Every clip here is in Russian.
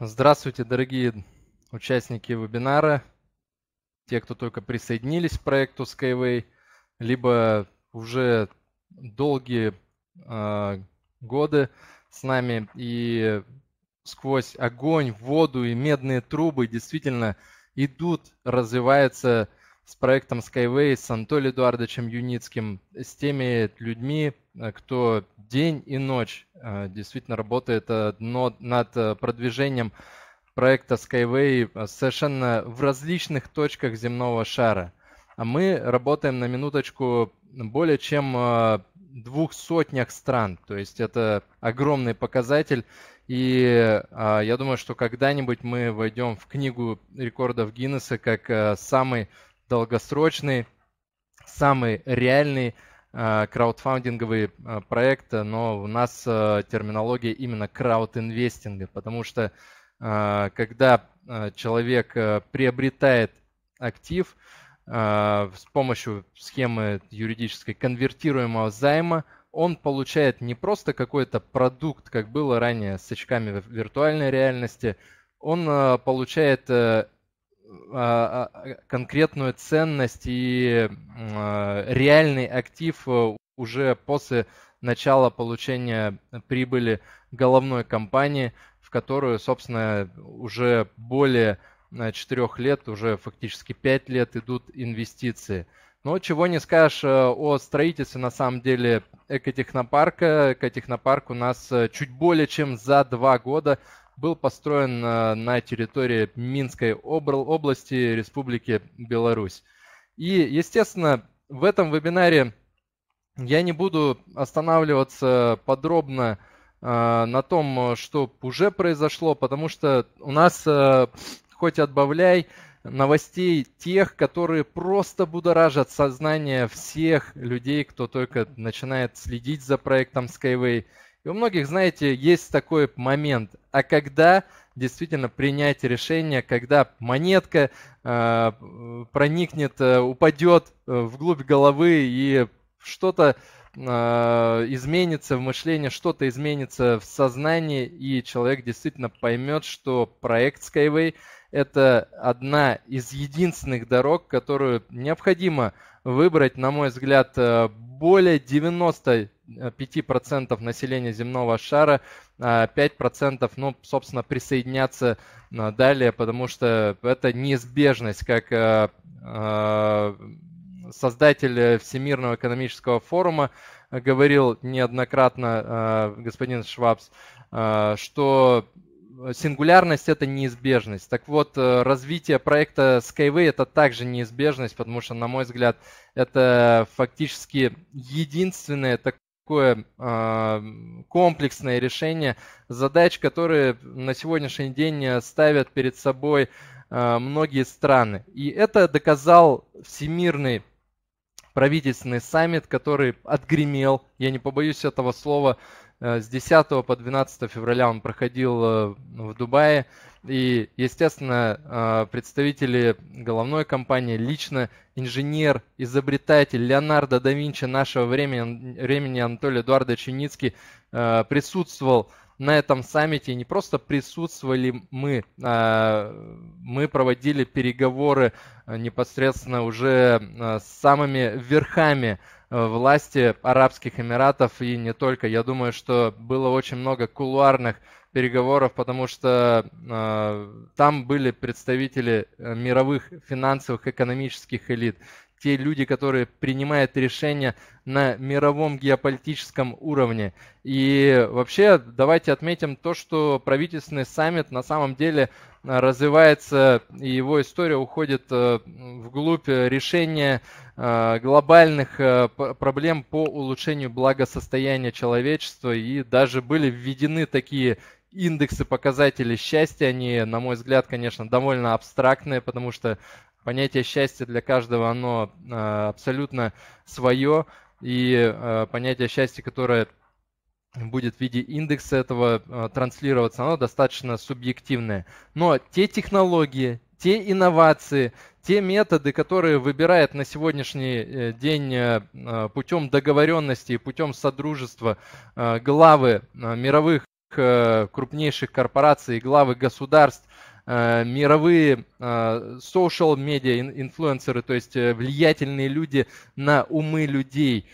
Здравствуйте, дорогие участники вебинара, те, кто только присоединились к проекту Skyway, либо уже долгие э, годы с нами и сквозь огонь, воду и медные трубы действительно идут, развиваются с проектом Skyway, с Анатолием Эдуардовичем Юницким, с теми людьми, Э, кто день и ночь э, действительно работает э, над продвижением проекта Skyway совершенно в различных точках земного шара. А мы работаем на минуточку более чем двух сотнях стран. То есть это огромный показатель. И я думаю, что когда-нибудь мы войдем в книгу рекордов Гиннесса как самый долгосрочный, самый реальный Э, краудфандинговый э, проект, э, но у нас терминология именно краудинвестинга, потому что когда человек приобретает актив с помощью схемы юридической конвертируемого займа, он получает не просто какой-то продукт, как было ранее с очками виртуальной реальности, он получает а, а, э, конкретную ценность и а, реальный актив э, уже после начала получения прибыли головной компании, в которую, собственно, уже более 4 э, лет, уже фактически 5 лет идут инвестиции. Но чего не скажешь о строительстве, на самом деле, экотехнопарка. Экотехнопарк у нас чуть более чем за два года был построен э, на территории Минской области Республики Беларусь. И, естественно, в этом вебинаре я не буду останавливаться подробно э, на том, что уже произошло, потому что у нас, э, хоть отбавляй, новостей тех, которые просто будоражат сознание всех людей, кто только начинает следить за проектом Skyway – и у многих, знаете, есть такой момент, а когда действительно принять решение, когда монетка э, проникнет, э, упадет э, вглубь головы и что-то Э, изменится в мышлении, что-то изменится в сознании, и человек действительно поймет, что проект Skyway – это одна из единственных дорог, которую необходимо выбрать, на мой взгляд, э, более 95% населения земного шара, 5%, а ну, собственно, присоединяться э, далее, потому что это неизбежность, как создатель э, Всемирного экономического форума, э, говорил неоднократно э, господин Швабс, что сингулярность это неизбежность. Так вот, развитие проекта Skyway это также неизбежность, потому что, на мой взгляд, это фактически единственное такое э, комплексное решение задач, которые на сегодняшний день ставят перед собой э, многие страны. И это доказал всемирный правительственный саммит, который отгремел, я не побоюсь этого слова, э, с 10 по 12 февраля он проходил э, в Дубае. И, естественно, э, представители головной компании, лично инженер, изобретатель Леонардо да Винчи нашего времени, времени Анатолий Эдуардович Чиницкий присутствовал на этом саммите не просто присутствовали мы, а, мы проводили переговоры а, непосредственно уже а, с самыми верхами власти Арабских Эмиратов и не только. Я думаю, что было очень много кулуарных переговоров, потому что э, там были представители э, мировых финансовых экономических элит, те люди, которые принимают решения на мировом геополитическом уровне. И вообще давайте отметим то, что правительственный саммит на самом деле а, развивается, и его история уходит э, вглубь решения а, глобальных э, проблем по улучшению благосостояния человечества. И даже были введены такие индексы показателей счастья, они, на мой взгляд, конечно, довольно абстрактные, потому что понятие счастья для каждого, оно а, абсолютно свое, и а, понятие счастья, которое будет в виде индекса этого а, транслироваться, оно достаточно субъективное. Но те технологии, те инновации, те методы, которые выбирает на сегодняшний э, день э, путем договоренности и путем содружества главы мировых э, крупнейших корпораций и главы государств, Э, мировые э, social media инфлюенсеры, то есть э, влиятельные люди на умы людей,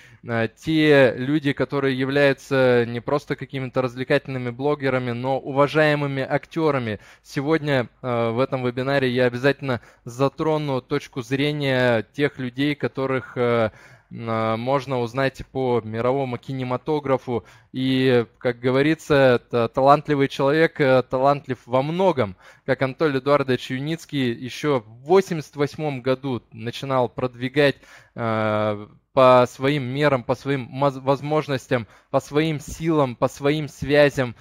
те люди, которые являются не просто какими-то развлекательными блогерами, но уважаемыми актерами. Сегодня в этом вебинаре я обязательно затрону точку зрения тех людей, которых Э, можно узнать по мировому кинематографу. И, как говорится, талантливый человек э, талантлив во многом. Как Антон Эдуардович Юницкий еще в 1988 году начинал продвигать э, по своим мерам, по своим возможностям, по своим силам, по своим связям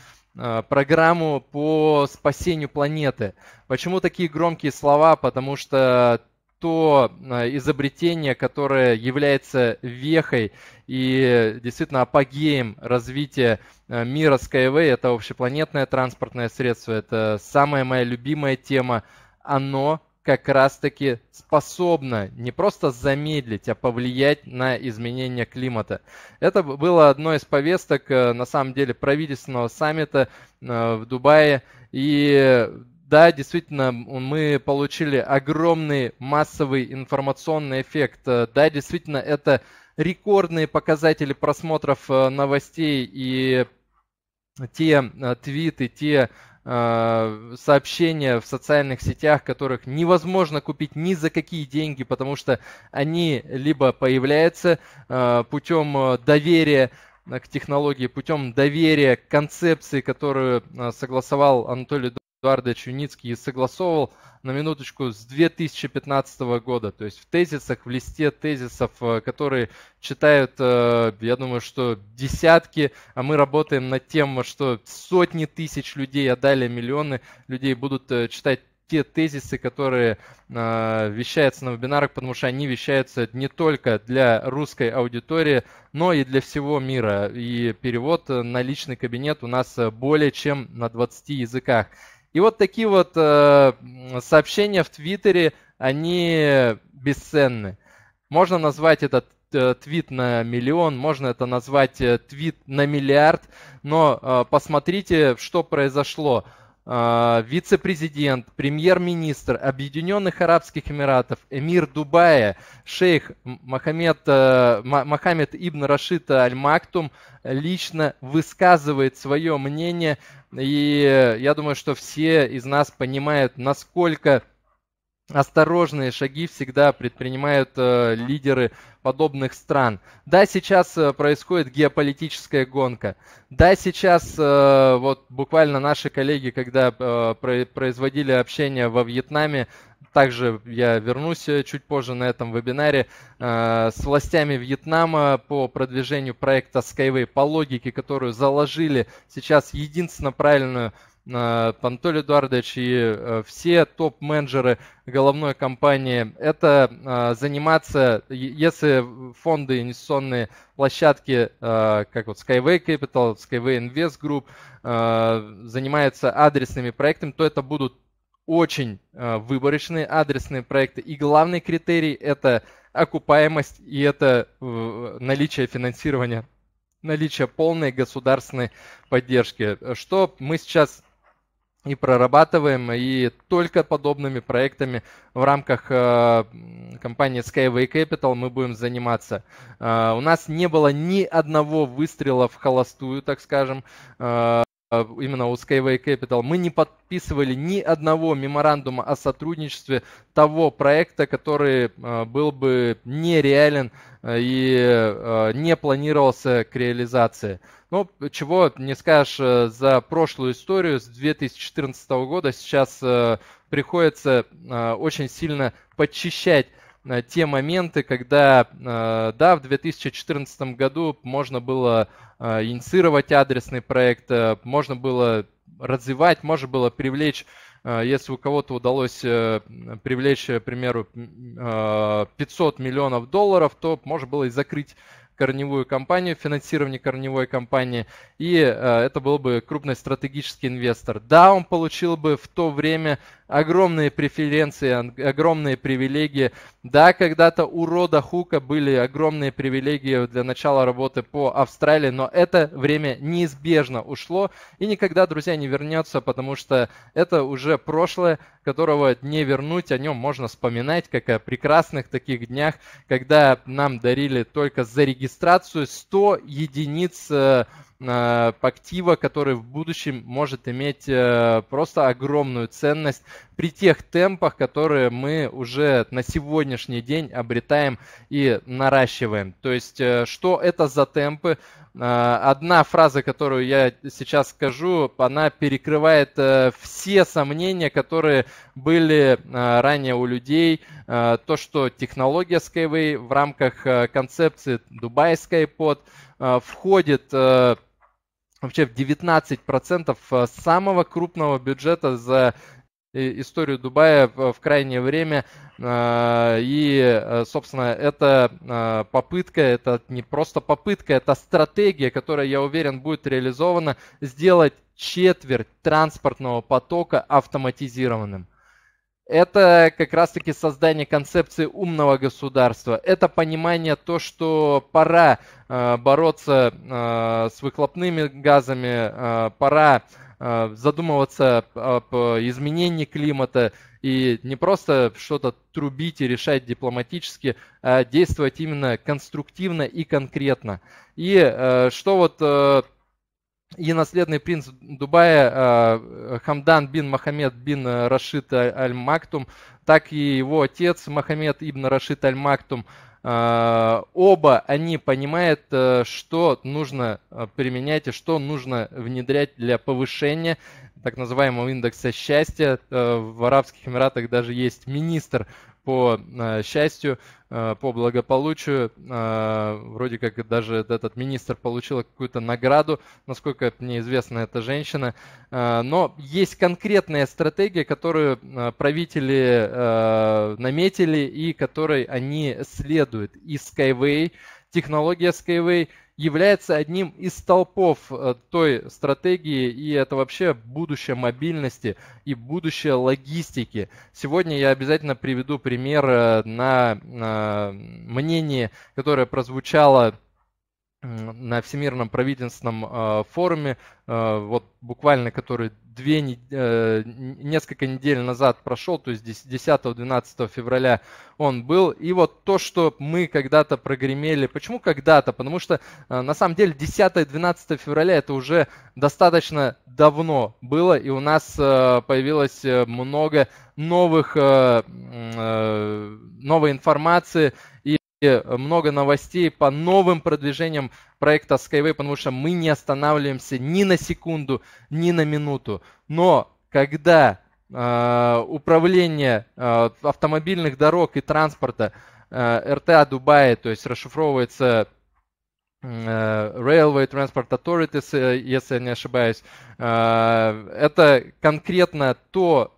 программу по спасению планеты. Почему такие громкие слова? Потому что то э, изобретение, которое является вехой и действительно апогеем развития э, мира Skyway, это общепланетное транспортное средство, это самая моя любимая тема, оно как раз-таки способно не просто замедлить, а повлиять на изменение климата. Это было одно из повесток, э, на самом деле, правительственного саммита в Дубае. И да, действительно, мы получили огромный массовый информационный эффект. Э, да, действительно, это рекордные показатели просмотров э, новостей и те э, твиты, те сообщения в социальных сетях, которых невозможно купить ни за какие деньги, потому что они либо появляются путем доверия, к технологии путем доверия к концепции, которую а, согласовал Анатолий Эдуардович Юницкий и согласовывал на минуточку с 2015 года. То есть в тезисах, в листе тезисов, а, которые читают, а, я думаю, что десятки, а мы работаем над тем, что сотни тысяч людей, а далее миллионы людей будут э, читать те тезисы, которые э, вещаются на вебинарах, потому что они вещаются не только для русской аудитории, но и для всего мира. И перевод на личный кабинет у нас более чем на 20 языках. И вот такие вот э, сообщения в Твиттере, они бесценны. Можно назвать этот э, твит на миллион, можно это назвать э, твит на миллиард, но э, посмотрите, что произошло. А, вице-президент, премьер-министр Объединенных Арабских Эмиратов, эмир Дубая, шейх Мохаммед, э, Мохаммед Ибн Рашита Аль-Мактум лично высказывает свое мнение. И я думаю, что все из нас понимают, насколько осторожные шаги всегда предпринимают э, лидеры подобных стран. Да, сейчас э, происходит геополитическая гонка. Да, сейчас э, вот буквально наши коллеги, когда э, про производили общение во Вьетнаме, также я вернусь э, чуть позже на этом вебинаре, э, с властями Вьетнама по продвижению проекта Skyway по логике, которую заложили сейчас единственно правильную Э, Пантоль Эдуардович и э, все топ-менеджеры головной компании, это э, заниматься, если фонды, инвестиционные площадки, как вот Skyway Capital, Skyway Invest Group, занимаются адресными проектами, то это будут очень выборочные адресные проекты. И главный критерий – это окупаемость и это наличие финансирования, наличие полной государственной поддержки. Что мы сейчас и прорабатываем, и только подобными проектами в рамках э, компании Skyway Capital мы будем заниматься. Э, у нас не было ни одного выстрела в холостую, так скажем. Э, а, именно у Skyway Capital, мы не подписывали ни одного меморандума о сотрудничестве того проекта, который а, был бы нереален а, и не планировался к реализации. Ну, чего не скажешь за прошлую историю с 2014 года, сейчас приходится очень сильно подчищать Э, те моменты, когда, э, да, в 2014 году можно было э, инициировать адресный проект, можно было развивать, можно было привлечь, если у кого-то удалось привлечь, к примеру, 500 миллионов долларов, то можно было и закрыть корневую компанию, финансирование корневой компании, и э, это был бы крупный стратегический инвестор. Да, он получил бы в то время огромные преференции, огромные привилегии. Да, когда-то у Рода Хука были огромные привилегии для начала работы по Австралии, но это время неизбежно ушло и никогда, друзья, не вернется, потому что это уже прошлое, которого не вернуть, о нем можно вспоминать, как о прекрасных таких днях, когда нам дарили только за регистрацию 100 единиц э, Э, актива, который в будущем может иметь э, просто огромную ценность при тех темпах, которые мы уже на сегодняшний день обретаем и наращиваем. То есть, э, что это за темпы? Одна фраза, которую я сейчас скажу, она перекрывает все сомнения, которые были ранее у людей. То, что технология Skyway в рамках концепции Dubai Skypod входит вообще в 19% э, самого крупного бюджета за э, историю Дубая в крайнее время. Э, и, собственно, это попытка, это не просто попытка, это стратегия, которая, я уверен, будет реализована, сделать четверть транспортного потока автоматизированным это как раз-таки создание концепции умного государства. Это понимание то, что пора э, бороться э, с выхлопными газами, э, пора э, задумываться об э, изменении климата и не просто что-то трубить и решать дипломатически, а действовать именно конструктивно и конкретно. И э, что вот... Э, и наследный принц Дубая а, Хамдан бин Мохаммед бин Рашид Аль-Мактум, так и его отец Мохаммед ибн Рашид Аль-Мактум, а, оба они понимают, э, что нужно э, применять и что нужно внедрять для повышения так называемого индекса счастья. Э, в Арабских Эмиратах даже есть министр по э, счастью, э, по благополучию. Э, вроде как даже этот министр получила какую-то награду, насколько мне известно, эта женщина. Но есть конкретная стратегия, которую правители наметили и которой они следуют. И Skyway, технология Skyway – является одним из столпов э, той стратегии, и это вообще будущее мобильности и будущее логистики. Сегодня я обязательно приведу пример э, на э, мнение, которое прозвучало на Всемирном правительственном форуме, вот буквально который две, э, несколько недель назад прошел, то есть 10-12 февраля он был. И вот то, что мы когда-то прогремели, почему когда-то? Потому что э, на самом деле 10-12 февраля это уже достаточно давно было, и у нас э, появилось э, много новых, э, э, новой информации, Э, много новостей по новым продвижениям проекта Skyway, потому что мы не останавливаемся ни на секунду, ни на минуту. Но когда э, управление э, автомобильных дорог и транспорта э, РТА Дубая, то есть расшифровывается Э, Railway Transport Authorities, э, если я не ошибаюсь, э, это конкретно то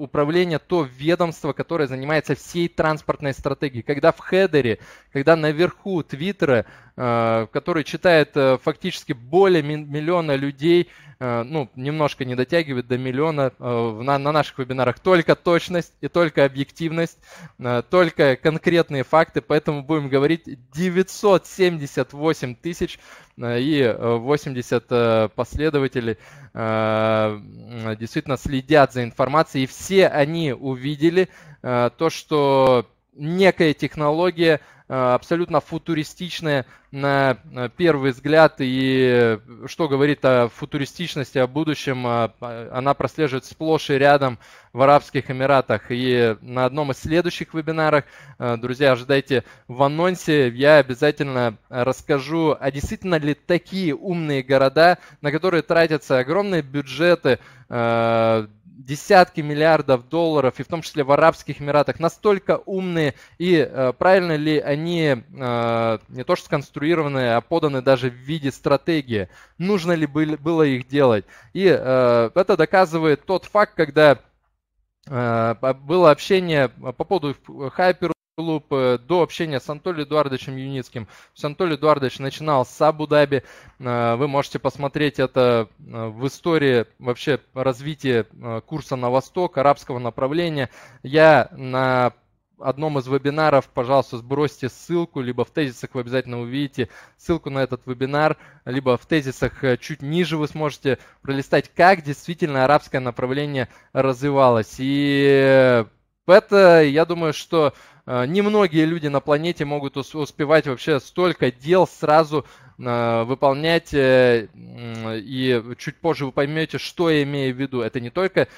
управление, то ведомство, которое занимается всей транспортной стратегией. Когда в хедере, когда наверху Твиттера Э, который читает э, фактически более миллиона людей, э, ну, немножко не дотягивает до миллиона на, наших вебинарах. Только точность и только объективность, только конкретные факты, поэтому будем говорить 978 тысяч и 80 последователей действительно следят за информацией, и все они увидели то, что некая технология, э, абсолютно футуристичная на э, первый взгляд. И что говорит о футуристичности, о будущем, а, а, она прослеживает сплошь и рядом в Арабских Эмиратах. И на одном из следующих вебинарах, э, друзья, ожидайте в анонсе, я обязательно расскажу, а действительно ли такие умные города, на которые тратятся огромные бюджеты, десятки миллиардов долларов, и в том числе в Арабских Эмиратах, настолько умные, и э, правильно ли они э, не то что сконструированы, а поданы даже в виде стратегии, нужно ли были, было их делать. И э, это доказывает тот факт, когда э, было общение по поводу хайпера, клуб э, до общения с Анатолием Эдуардовичем Юницким. Анатолий Эдуардович начинал с Абу-Даби. Э, вы можете посмотреть это э, в истории вообще развития курса на восток, арабского направления. Я на одном из вебинаров, пожалуйста, сбросьте ссылку, либо в тезисах вы обязательно увидите ссылку на этот вебинар, либо в тезисах чуть ниже вы сможете пролистать, как действительно арабское направление развивалось. И это, я думаю, что э, немногие люди на планете могут успевать вообще столько дел сразу э, выполнять, э, и чуть позже вы поймете, что я имею в виду. Это не только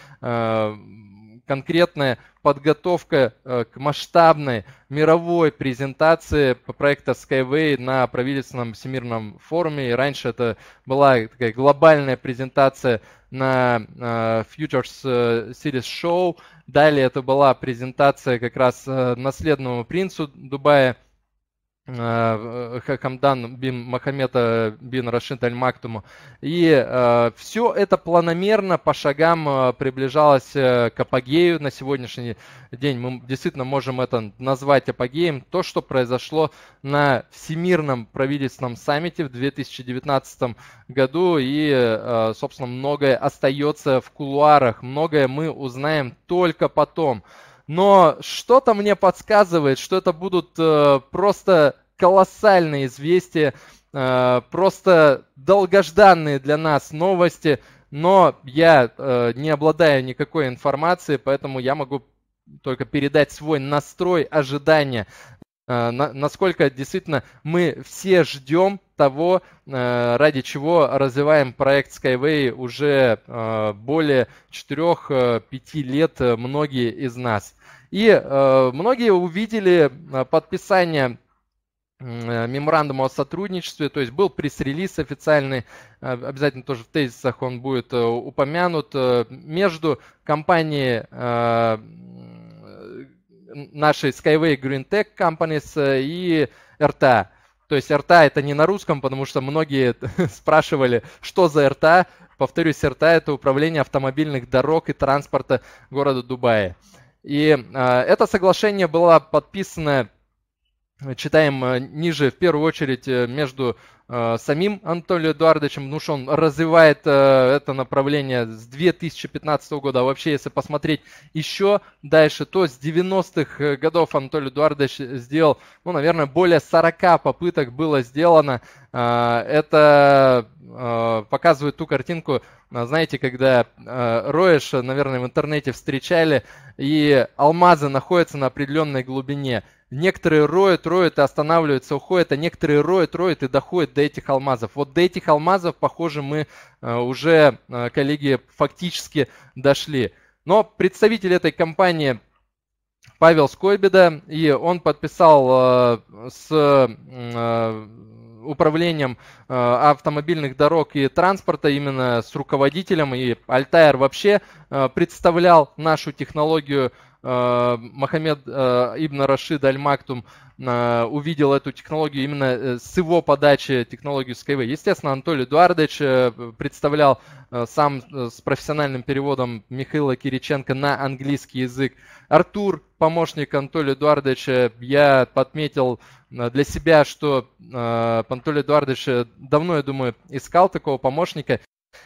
конкретная подготовка э, к масштабной мировой презентации проекта Skyway на правительственном всемирном форуме. И раньше это была такая глобальная презентация на э, Futures э, Series Show. Далее это была презентация как раз наследному принцу Дубая – Э, Хамдан бин махамета бин Рашид Аль Мактуму. И э, все это планомерно по шагам э, приближалось э, к апогею. На сегодняшний день мы действительно можем это назвать апогеем. То, что произошло на Всемирном правительственном саммите в 2019 году. И, э, собственно, многое остается в кулуарах. Многое мы узнаем только потом но что-то мне подсказывает, что это будут э, просто колоссальные известия, э, просто долгожданные для нас новости, но я э, не обладаю никакой информацией, поэтому я могу только передать свой настрой, ожидания Э, насколько действительно мы все ждем того, э, ради чего развиваем проект Skyway уже э, более 4-5 лет многие из нас. И многие увидели подписание меморандума о сотрудничестве, то есть был пресс-релиз официальный, обязательно тоже в тезисах он будет упомянут, между компанией нашей Skyway Green Tech Companies э, и RTA. То есть RTA это не на русском, потому что многие спрашивали, что за RTA. Повторюсь, RTA это управление автомобильных дорог и транспорта города Дубая. И э, это соглашение было подписано, читаем э, ниже, в первую очередь э, между Э, самим Антонио Эдуардовичем, потому что он развивает э, это направление с 2015 года. А вообще, если посмотреть еще дальше, то с 90-х э, годов Антонио Эдуардович сделал, ну, наверное, более 40 попыток было сделано. Это показывает ту картинку, знаете, когда роешь, наверное, в интернете встречали, и алмазы находятся на определенной глубине. Некоторые роют, роют и останавливаются, уходят, а некоторые роют, роют и доходят до этих алмазов. Вот до этих алмазов, похоже, мы э, уже, э, коллеги, фактически дошли. Но представитель этой компании Павел Скойбеда, и он подписал э, с управлением автомобильных дорог и транспорта, именно с руководителем, и Альтайр вообще представлял нашу технологию Э, Мохаммед э, Ибн Рашид Аль-Мактум э, увидел эту технологию именно с его подачи технологию Skyway. Естественно, Анатолий Эдуардович представлял сам с профессиональным переводом Михаила Кириченко на английский язык. Артур, помощник Анатолия Эдуардовича, я подметил для себя, что Анатолий Эдуардович давно, я думаю, искал такого помощника.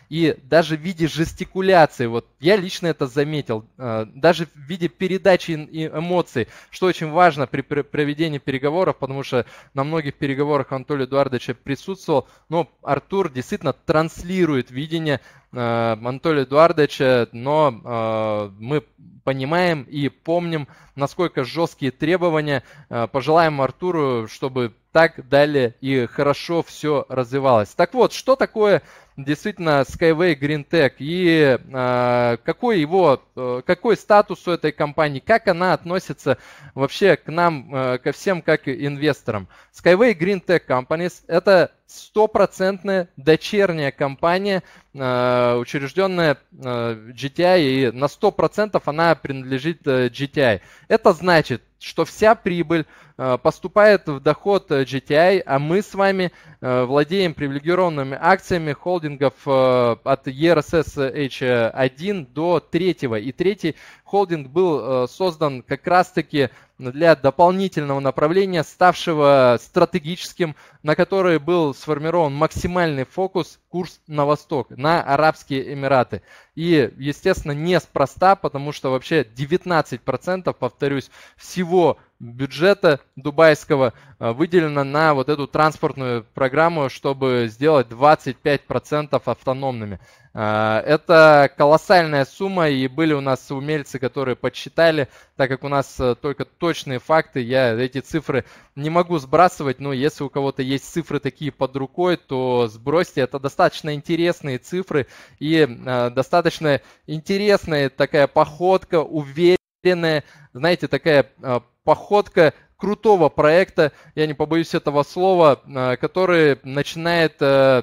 И даже в виде жестикуляции, вот я лично это заметил, э, даже в виде передачи эмоций, что очень важно при проведении переговоров, потому что на многих переговорах Анатолий Эдуардович присутствовал, но Артур действительно транслирует видение э, Анатолия Эдуардовича, но э, мы понимаем и помним, насколько жесткие требования. Пожелаем Артуру, чтобы так далее и хорошо все развивалось. Так вот, что такое действительно Skyway Green Tech и э, какой его, э, какой статус у этой компании, как она относится вообще к нам, э, ко всем как инвесторам. Skyway Green Tech Companies – это стопроцентная дочерняя компания, э, учрежденная э, GTI, и на 100% она принадлежит э, GTI. Это значит, что вся прибыль э, поступает в доход GTI, э, а мы с вами э, владеем привилегированными акциями холдингов от ERSS H1 до третьего. И третий холдинг был создан как раз-таки для дополнительного направления, ставшего стратегическим, на которое был сформирован максимальный фокус курс на восток, на Арабские Эмираты. И, естественно, неспроста, потому что вообще 19%, повторюсь, всего бюджета дубайского э, выделено на вот эту транспортную программу, чтобы сделать 25% автономными. Э, это колоссальная сумма, и были у нас умельцы, которые подсчитали, так как у нас э, только точные факты, я эти цифры не могу сбрасывать, но если у кого-то есть цифры такие под рукой, то сбросьте, это достаточно достаточно интересные цифры и э, достаточно интересная такая походка, уверенная, знаете, такая э, походка крутого проекта, я не побоюсь этого слова, э, который начинает э,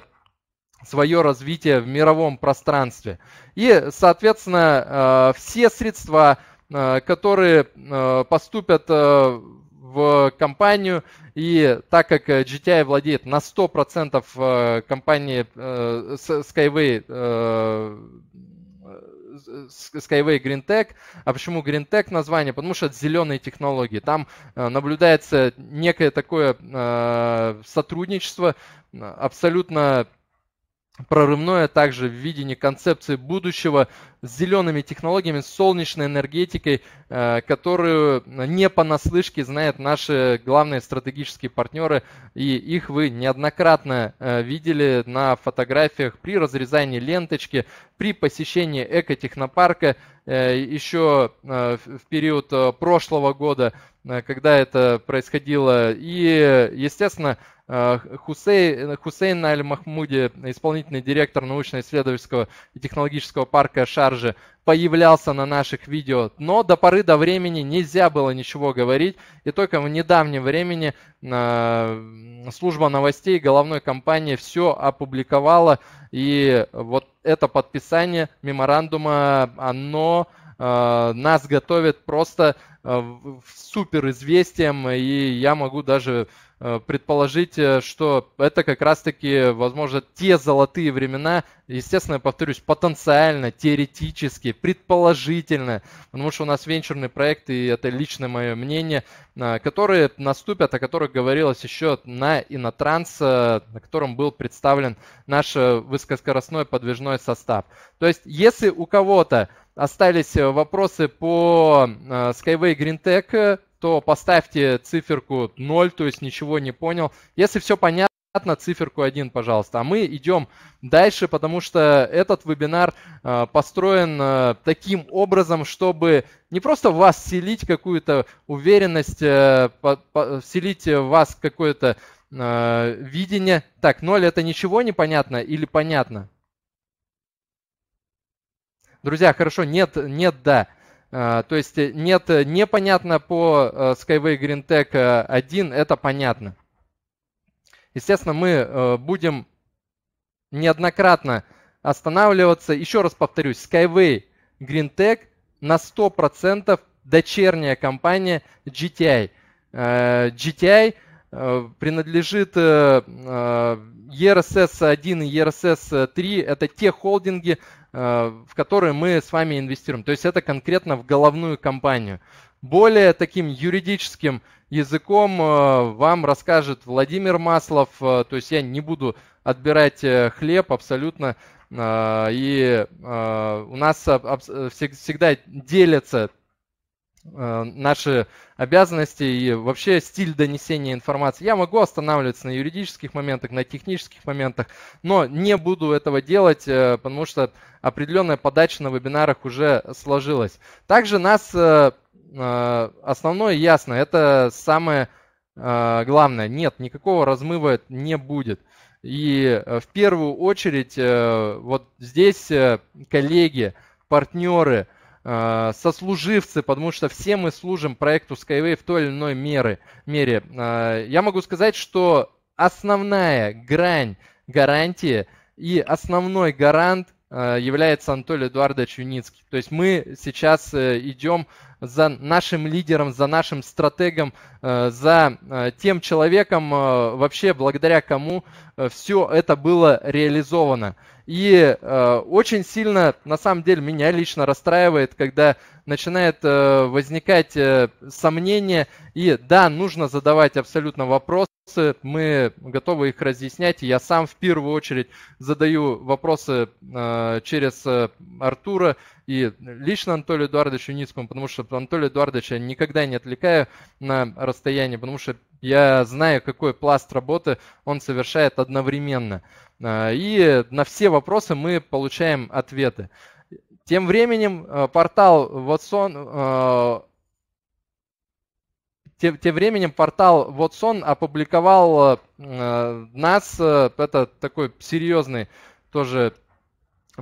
свое развитие в мировом пространстве. И, соответственно, э, все средства, э, которые э, поступят в компанию. И так как э, GTI владеет на 100% э, компанией э, Skyway, Skyway Green Tech. А почему Green Tech название? Потому что это зеленые технологии. Там наблюдается некое такое сотрудничество абсолютно прорывное также в видении концепции будущего с зелеными технологиями, с солнечной энергетикой, э, которую не понаслышке знают наши главные стратегические партнеры, и их вы неоднократно э, видели на фотографиях при разрезании ленточки, при посещении экотехнопарка э, еще в период прошлого года. Э, когда это происходило. И, естественно, э, Хусей, Хусейн Аль-Махмуди, исполнительный директор научно-исследовательского и технологического парка Шаржи, появлялся на наших видео, но до поры до времени нельзя было ничего говорить, и только в недавнем времени э, служба новостей головной компании все опубликовала, и вот это подписание меморандума, оно нас готовит просто Э, супер известием, и я могу даже э, предположить, э, что это как раз-таки, возможно, те золотые времена, естественно, я повторюсь, потенциально, теоретически, предположительно, потому что у нас венчурные проекты, и это личное мое мнение, которые наступят, о которых говорилось еще на Инотранс, на котором был представлен наш высокоскоростной подвижной состав. То есть, если у кого-то остались э, вопросы по э, Skyway Green Tech, то поставьте циферку 0, то есть ничего не понял. Если все понятно, циферку 1, пожалуйста. А мы идем дальше, потому что этот вебинар э, построен таким образом, чтобы не просто в вас селить какую-то уверенность, вселить в вас какое-то видение. Так, 0 это ничего не понятно или понятно? Друзья, хорошо, нет, нет, да. А, то есть э, нет, э, непонятно по э, Skyway Green Tech 1, это понятно. Естественно, мы будем неоднократно останавливаться. Еще раз повторюсь, Skyway Green Tech на 100% дочерняя компания GTI. GTI – Э, принадлежит э, э, ERSS-1 и ERSS-3. Это те холдинги, в которые мы с вами инвестируем. То есть это конкретно в головную компанию. Более таким юридическим языком вам расскажет Владимир Маслов. То есть я не буду отбирать хлеб абсолютно. И у нас всегда делятся Э, наши обязанности и вообще стиль донесения информации. Я могу останавливаться на юридических моментах, на технических моментах, но не буду этого делать, э, потому что определенная подача на вебинарах уже сложилась. Также нас э, основное ясно, это самое главное. Нет, никакого размыва не будет. И в первую очередь вот здесь коллеги, партнеры – Э, сослуживцы, потому что все мы служим проекту Skyway в той или иной мере. мере. Э, я могу сказать, что основная грань гарантии и основной гарант э, является Анатолий Эдуардович Юницкий. То есть мы сейчас идем за нашим лидером, за нашим стратегом, за тем человеком, вообще благодаря кому все это было реализовано. И э, очень сильно, на самом деле, меня лично расстраивает, когда начинает э, возникать э, сомнение. И да, нужно задавать абсолютно вопросы, мы готовы их разъяснять. Я сам в первую очередь задаю вопросы э, через э, Артура и лично Анатолию Эдуардовичу Ницкому, потому что Анатолия Эдуардовича я никогда не отвлекаю на расстояние, потому что я знаю, какой пласт работы он совершает одновременно. А, и на все вопросы мы получаем ответы. Тем временем э, портал Watson э, тем, тем временем портал Watson опубликовал э, нас, это такой серьезный тоже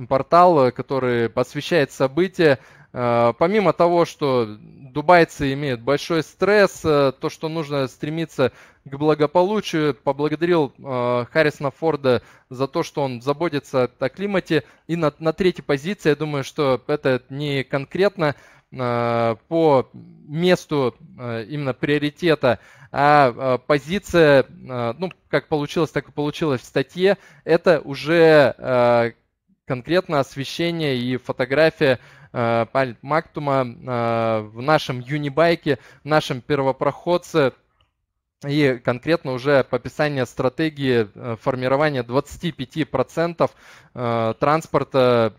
портал, который посвящает события Э, помимо того, что дубайцы имеют большой стресс, э, то, что нужно стремиться к благополучию, поблагодарил э, Харрисона Форда за то, что он заботится о климате. И на, на третьей позиции, я думаю, что это не конкретно по месту именно приоритета, а позиция, ну, как получилось, так и получилось в статье, это уже конкретно освещение и фотография Э, Пальт Мактума э, в нашем юнибайке, в нашем первопроходце и конкретно уже э, по описанию стратегии формирования 25% транспорта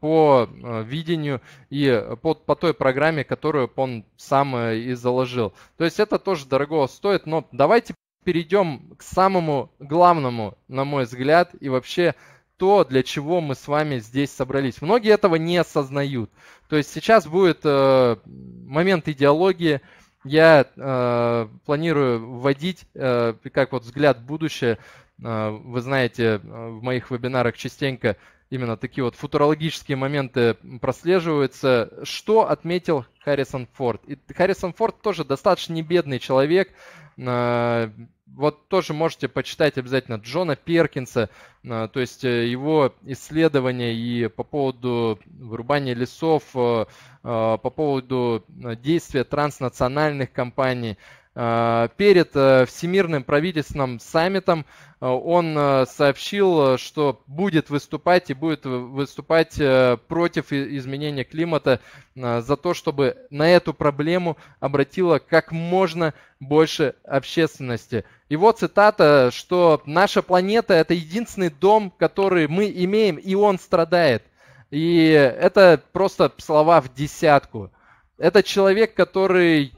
по видению и по, по той программе, которую он сам и заложил. То есть это тоже дорого стоит, но давайте перейдем к самому главному, на мой взгляд, и вообще то, для чего мы с вами здесь собрались. Многие этого не осознают. То есть сейчас будет э, момент идеологии. Я э, планирую вводить, э, как вот взгляд в будущее. Э, вы знаете, э, в моих вебинарах частенько именно такие вот футурологические моменты прослеживаются. Что отметил Харрисон Форд? И Харрисон Форд тоже достаточно небедный человек. Э, вот тоже можете почитать обязательно Джона Перкинса, э, то есть э, его исследования и по поводу вырубания лесов, э, по поводу действия транснациональных компаний – Э, перед э, Всемирным правительственным саммитом э, он сообщил, что будет выступать и будет выступать против изменения климата за то, чтобы на эту проблему обратила как можно больше общественности. Его цитата, что наша планета это единственный дом, который мы имеем, и он страдает. И это просто слова в десятку. Это человек, который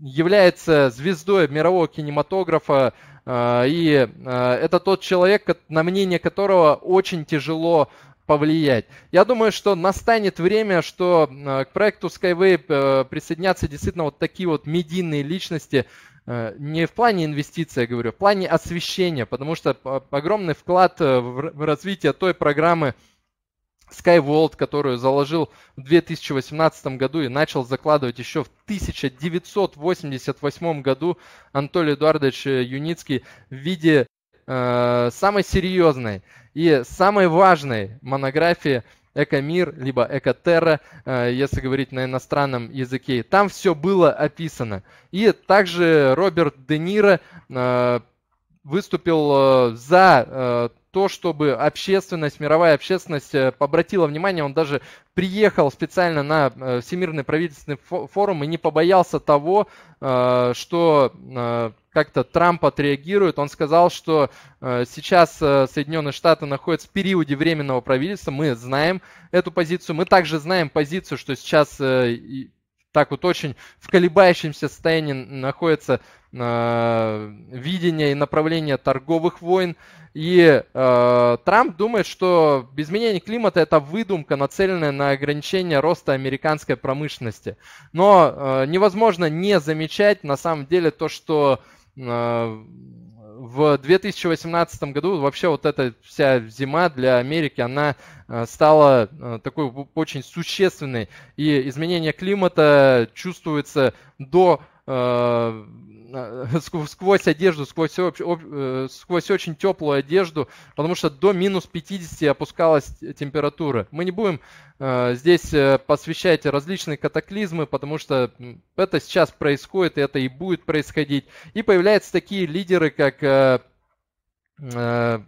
является звездой мирового кинематографа, э, и э, это тот человек, на мнение которого очень тяжело повлиять. Я думаю, что настанет время, что э, к проекту Skyway присоединятся действительно вот такие вот медийные личности, не в плане инвестиций, я говорю, а в плане освещения, потому что огромный вклад в развитие той программы, SkyWorld, которую заложил в 2018 году и начал закладывать еще в 1988 году Анатолий Эдуардович э, Юницкий в виде э, самой серьезной и самой важной монографии Экомир, либо Экотерра, э, если говорить на иностранном языке. Там все было описано. И также Роберт Де Ниро э, выступил за то, чтобы общественность, мировая общественность э, обратила внимание, он даже приехал специально на э, Всемирный правительственный форум и не побоялся того, э, что как-то Трамп отреагирует. Он сказал, что сейчас Соединенные Штаты находятся в периоде временного правительства. Мы знаем эту позицию. Мы также знаем позицию, что сейчас так вот очень в колебающемся состоянии находится э, видение и направление торговых войн. И э, Трамп думает, что изменение климата это выдумка, нацеленная на ограничение роста американской промышленности. Но э, невозможно не замечать на самом деле то, что э, в 2018 году вообще вот эта вся зима для Америки, она э, стала э, такой очень существенной. И изменение климата чувствуется до э, Э, сквозь одежду, сквозь, об, об, э, сквозь очень теплую одежду, потому что до минус 50 опускалась температура. Мы не будем э, здесь э, посвящать различные катаклизмы, потому что это сейчас происходит, и это и будет происходить. И появляются такие лидеры, как э, Э,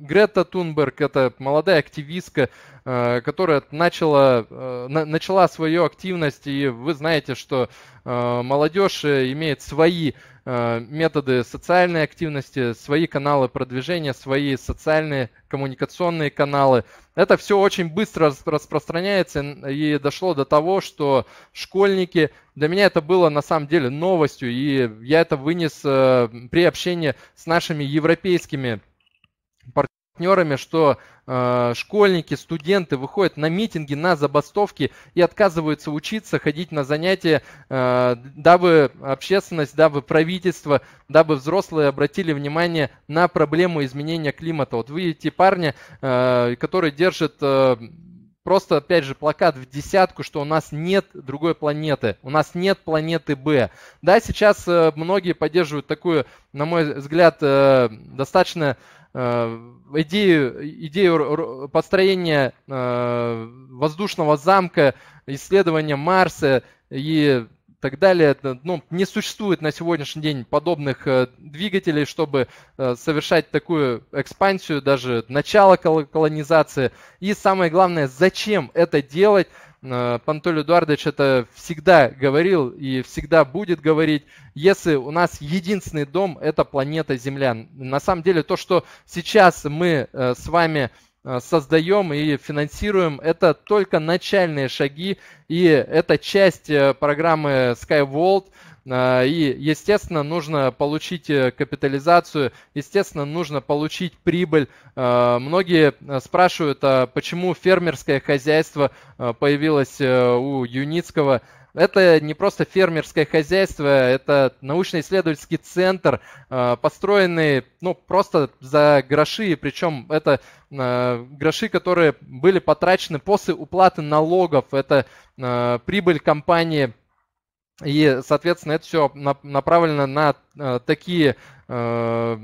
Грета Тунберг – это молодая активистка, э, которая начала, э, начала свою активность, и вы знаете, что молодежь имеет свои Э, методы социальной активности, свои каналы продвижения, свои социальные коммуникационные каналы. Это все очень быстро распространяется и дошло до того, что школьники, для меня это было на самом деле новостью, и я это вынес э, при общении с нашими европейскими партнерами, что э, школьники, студенты выходят на митинги, на забастовки и отказываются учиться, ходить на занятия, э, дабы общественность, дабы правительство, дабы взрослые обратили внимание на проблему изменения климата. Вот вы видите парня, э, который держит... Э, просто, опять же, плакат в десятку, что у нас нет другой планеты, у нас нет планеты Б. Да, сейчас э, многие поддерживают такую, на мой взгляд, э, достаточно Э, идею, идею построения э, воздушного замка, исследования Марса и так далее. Ну, не существует на сегодняшний день подобных э, двигателей, чтобы совершать такую экспансию, даже начало колонизации. И самое главное, зачем это делать? Э, Пантель Эдуардович это всегда говорил и всегда будет говорить, если у нас единственный дом – это планета Земля. На самом деле то, что сейчас мы э, с вами э, создаем и финансируем, это только начальные шаги, и это часть программы SkyWorld – а, и, естественно, нужно получить э, капитализацию, естественно, нужно получить прибыль. А, многие э, спрашивают, а почему фермерское хозяйство э, появилось у Юницкого? Это не просто фермерское хозяйство, это научно-исследовательский центр, а, построенный ну, просто за гроши, причем это гроши, которые были потрачены после уплаты налогов, это прибыль компании и, соответственно, это все направлено на э, такие э,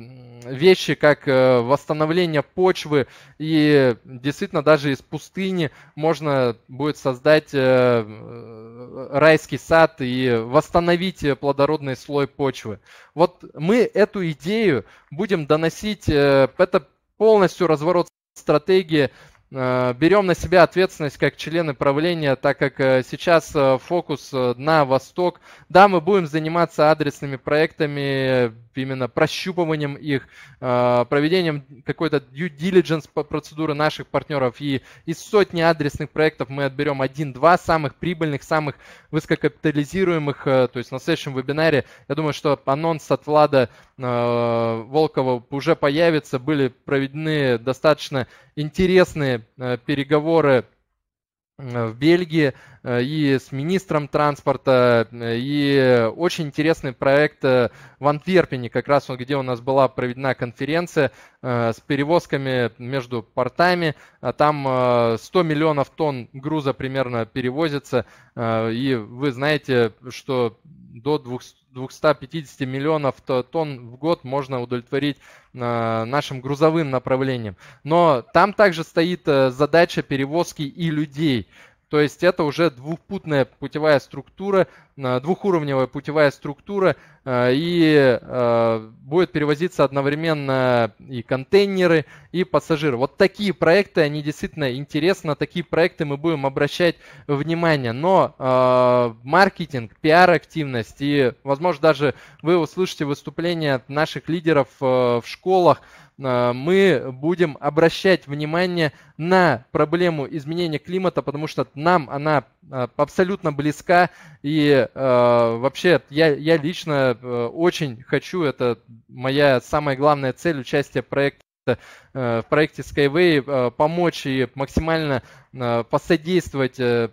вещи, как э, восстановление почвы. И действительно даже из пустыни можно будет создать райский сад и восстановить плодородный слой почвы. Вот мы эту идею будем доносить. Это полностью разворот стратегии Э, берем на себя ответственность как члены правления, так как э, сейчас э, фокус на восток. Да, мы будем заниматься адресными проектами, именно прощупыванием их, проведением какой-то due diligence процедуры наших партнеров. И из сотни адресных проектов мы отберем один-два самых прибыльных, самых высококапитализируемых. То есть на следующем вебинаре, я думаю, что анонс от Влада – Э, Волкова уже появится, были проведены достаточно интересные э, переговоры э, в Бельгии и с министром транспорта, и очень интересный проект в Антверпене, как раз где у нас была проведена конференция с перевозками между портами. А там 100 миллионов тонн груза примерно перевозится, и вы знаете, что до 250 миллионов тонн в год можно удовлетворить э, нашим грузовым направлением. Но там также стоит э, задача перевозки и людей. То есть это уже двухпутная путевая структура, э, двухуровневая путевая структура, э, и э, будет перевозиться одновременно и контейнеры, и пассажиры. Вот такие проекты, они действительно интересны, такие проекты мы будем обращать внимание. Но маркетинг, пиар-активность и, возможно, даже вы услышите выступления наших лидеров в школах, а, мы будем обращать внимание на проблему изменения климата, потому что нам она а, абсолютно близка. И а, вообще я, я лично очень хочу, это моя самая главная цель участия в проекте в проекте Skyway помочь и максимально посодействовать э,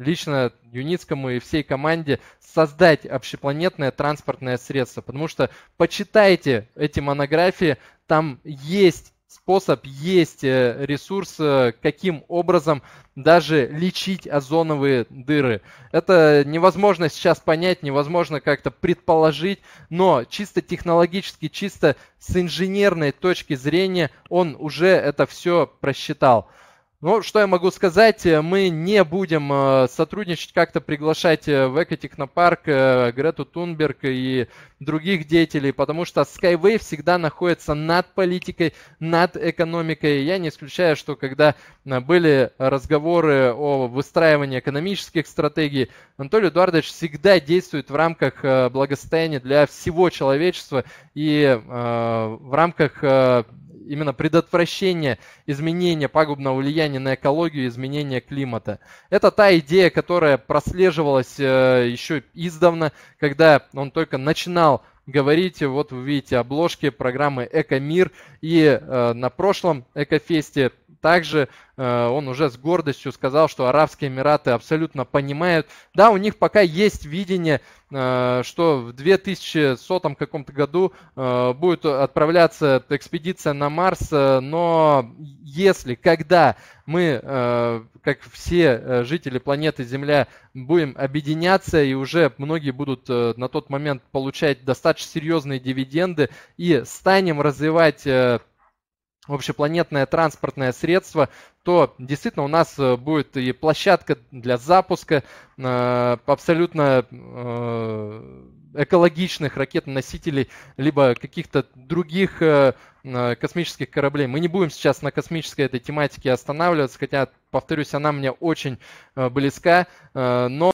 лично Юницкому и всей команде создать общепланетное транспортное средство, потому что почитайте эти монографии, там есть способ, есть э, ресурс, э, каким образом даже лечить озоновые дыры. Это невозможно сейчас понять, невозможно как-то предположить, но чисто технологически, чисто с инженерной точки зрения он уже это все просчитал. Ну, что я могу сказать, э, мы не будем э, сотрудничать, как-то приглашать э, в Экотехнопарк Грету Тунберг и других деятелей, потому что Skyway всегда находится над политикой, над экономикой. Я не исключаю, что когда были разговоры о выстраивании экономических стратегий, Анатолий Эдуардович всегда действует в рамках благосостояния для всего человечества и в рамках именно предотвращение изменения пагубного влияния на экологию, изменения климата. Это та идея, которая прослеживалась э, еще издавна, когда он только начинал говорить вот вы видите обложки программы «Эко-мир», и э, на прошлом «Экофесте» Также э, он уже с гордостью сказал, что Арабские Эмираты абсолютно понимают. Да, у них пока есть видение, э, что в 2100 каком-то году э, будет отправляться экспедиция на Марс, э, но если, когда мы, э, как все э, жители планеты Земля, будем объединяться, и уже многие будут э, на тот момент получать достаточно серьезные дивиденды, и станем развивать... Э, общепланетное транспортное средство, то действительно у нас э, будет и площадка для запуска э, абсолютно э, экологичных ракет-носителей, либо каких-то других космических кораблей. Мы не будем сейчас на космической этой тематике останавливаться, хотя, повторюсь, она мне очень близка, но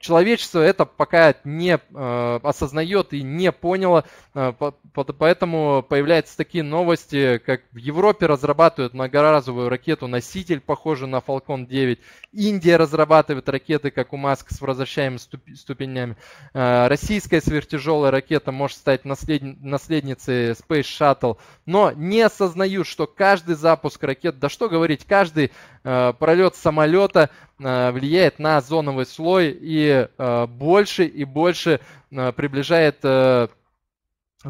человечество это пока не э, осознает и не поняло, э, по, по, поэтому появляются такие новости, как в Европе разрабатывают многоразовую ракету-носитель, похожую на Falcon 9, Индия разрабатывает ракеты, как у Маска, с возвращаемыми ступ, ступенями, э, российская сверхтяжелая ракета может стать наслед, наследницей Space Shuttle, но не осознают, что каждый запуск ракет, да что говорить, каждый э, пролет самолета Э, влияет на зоновый слой и э, больше и больше э, приближает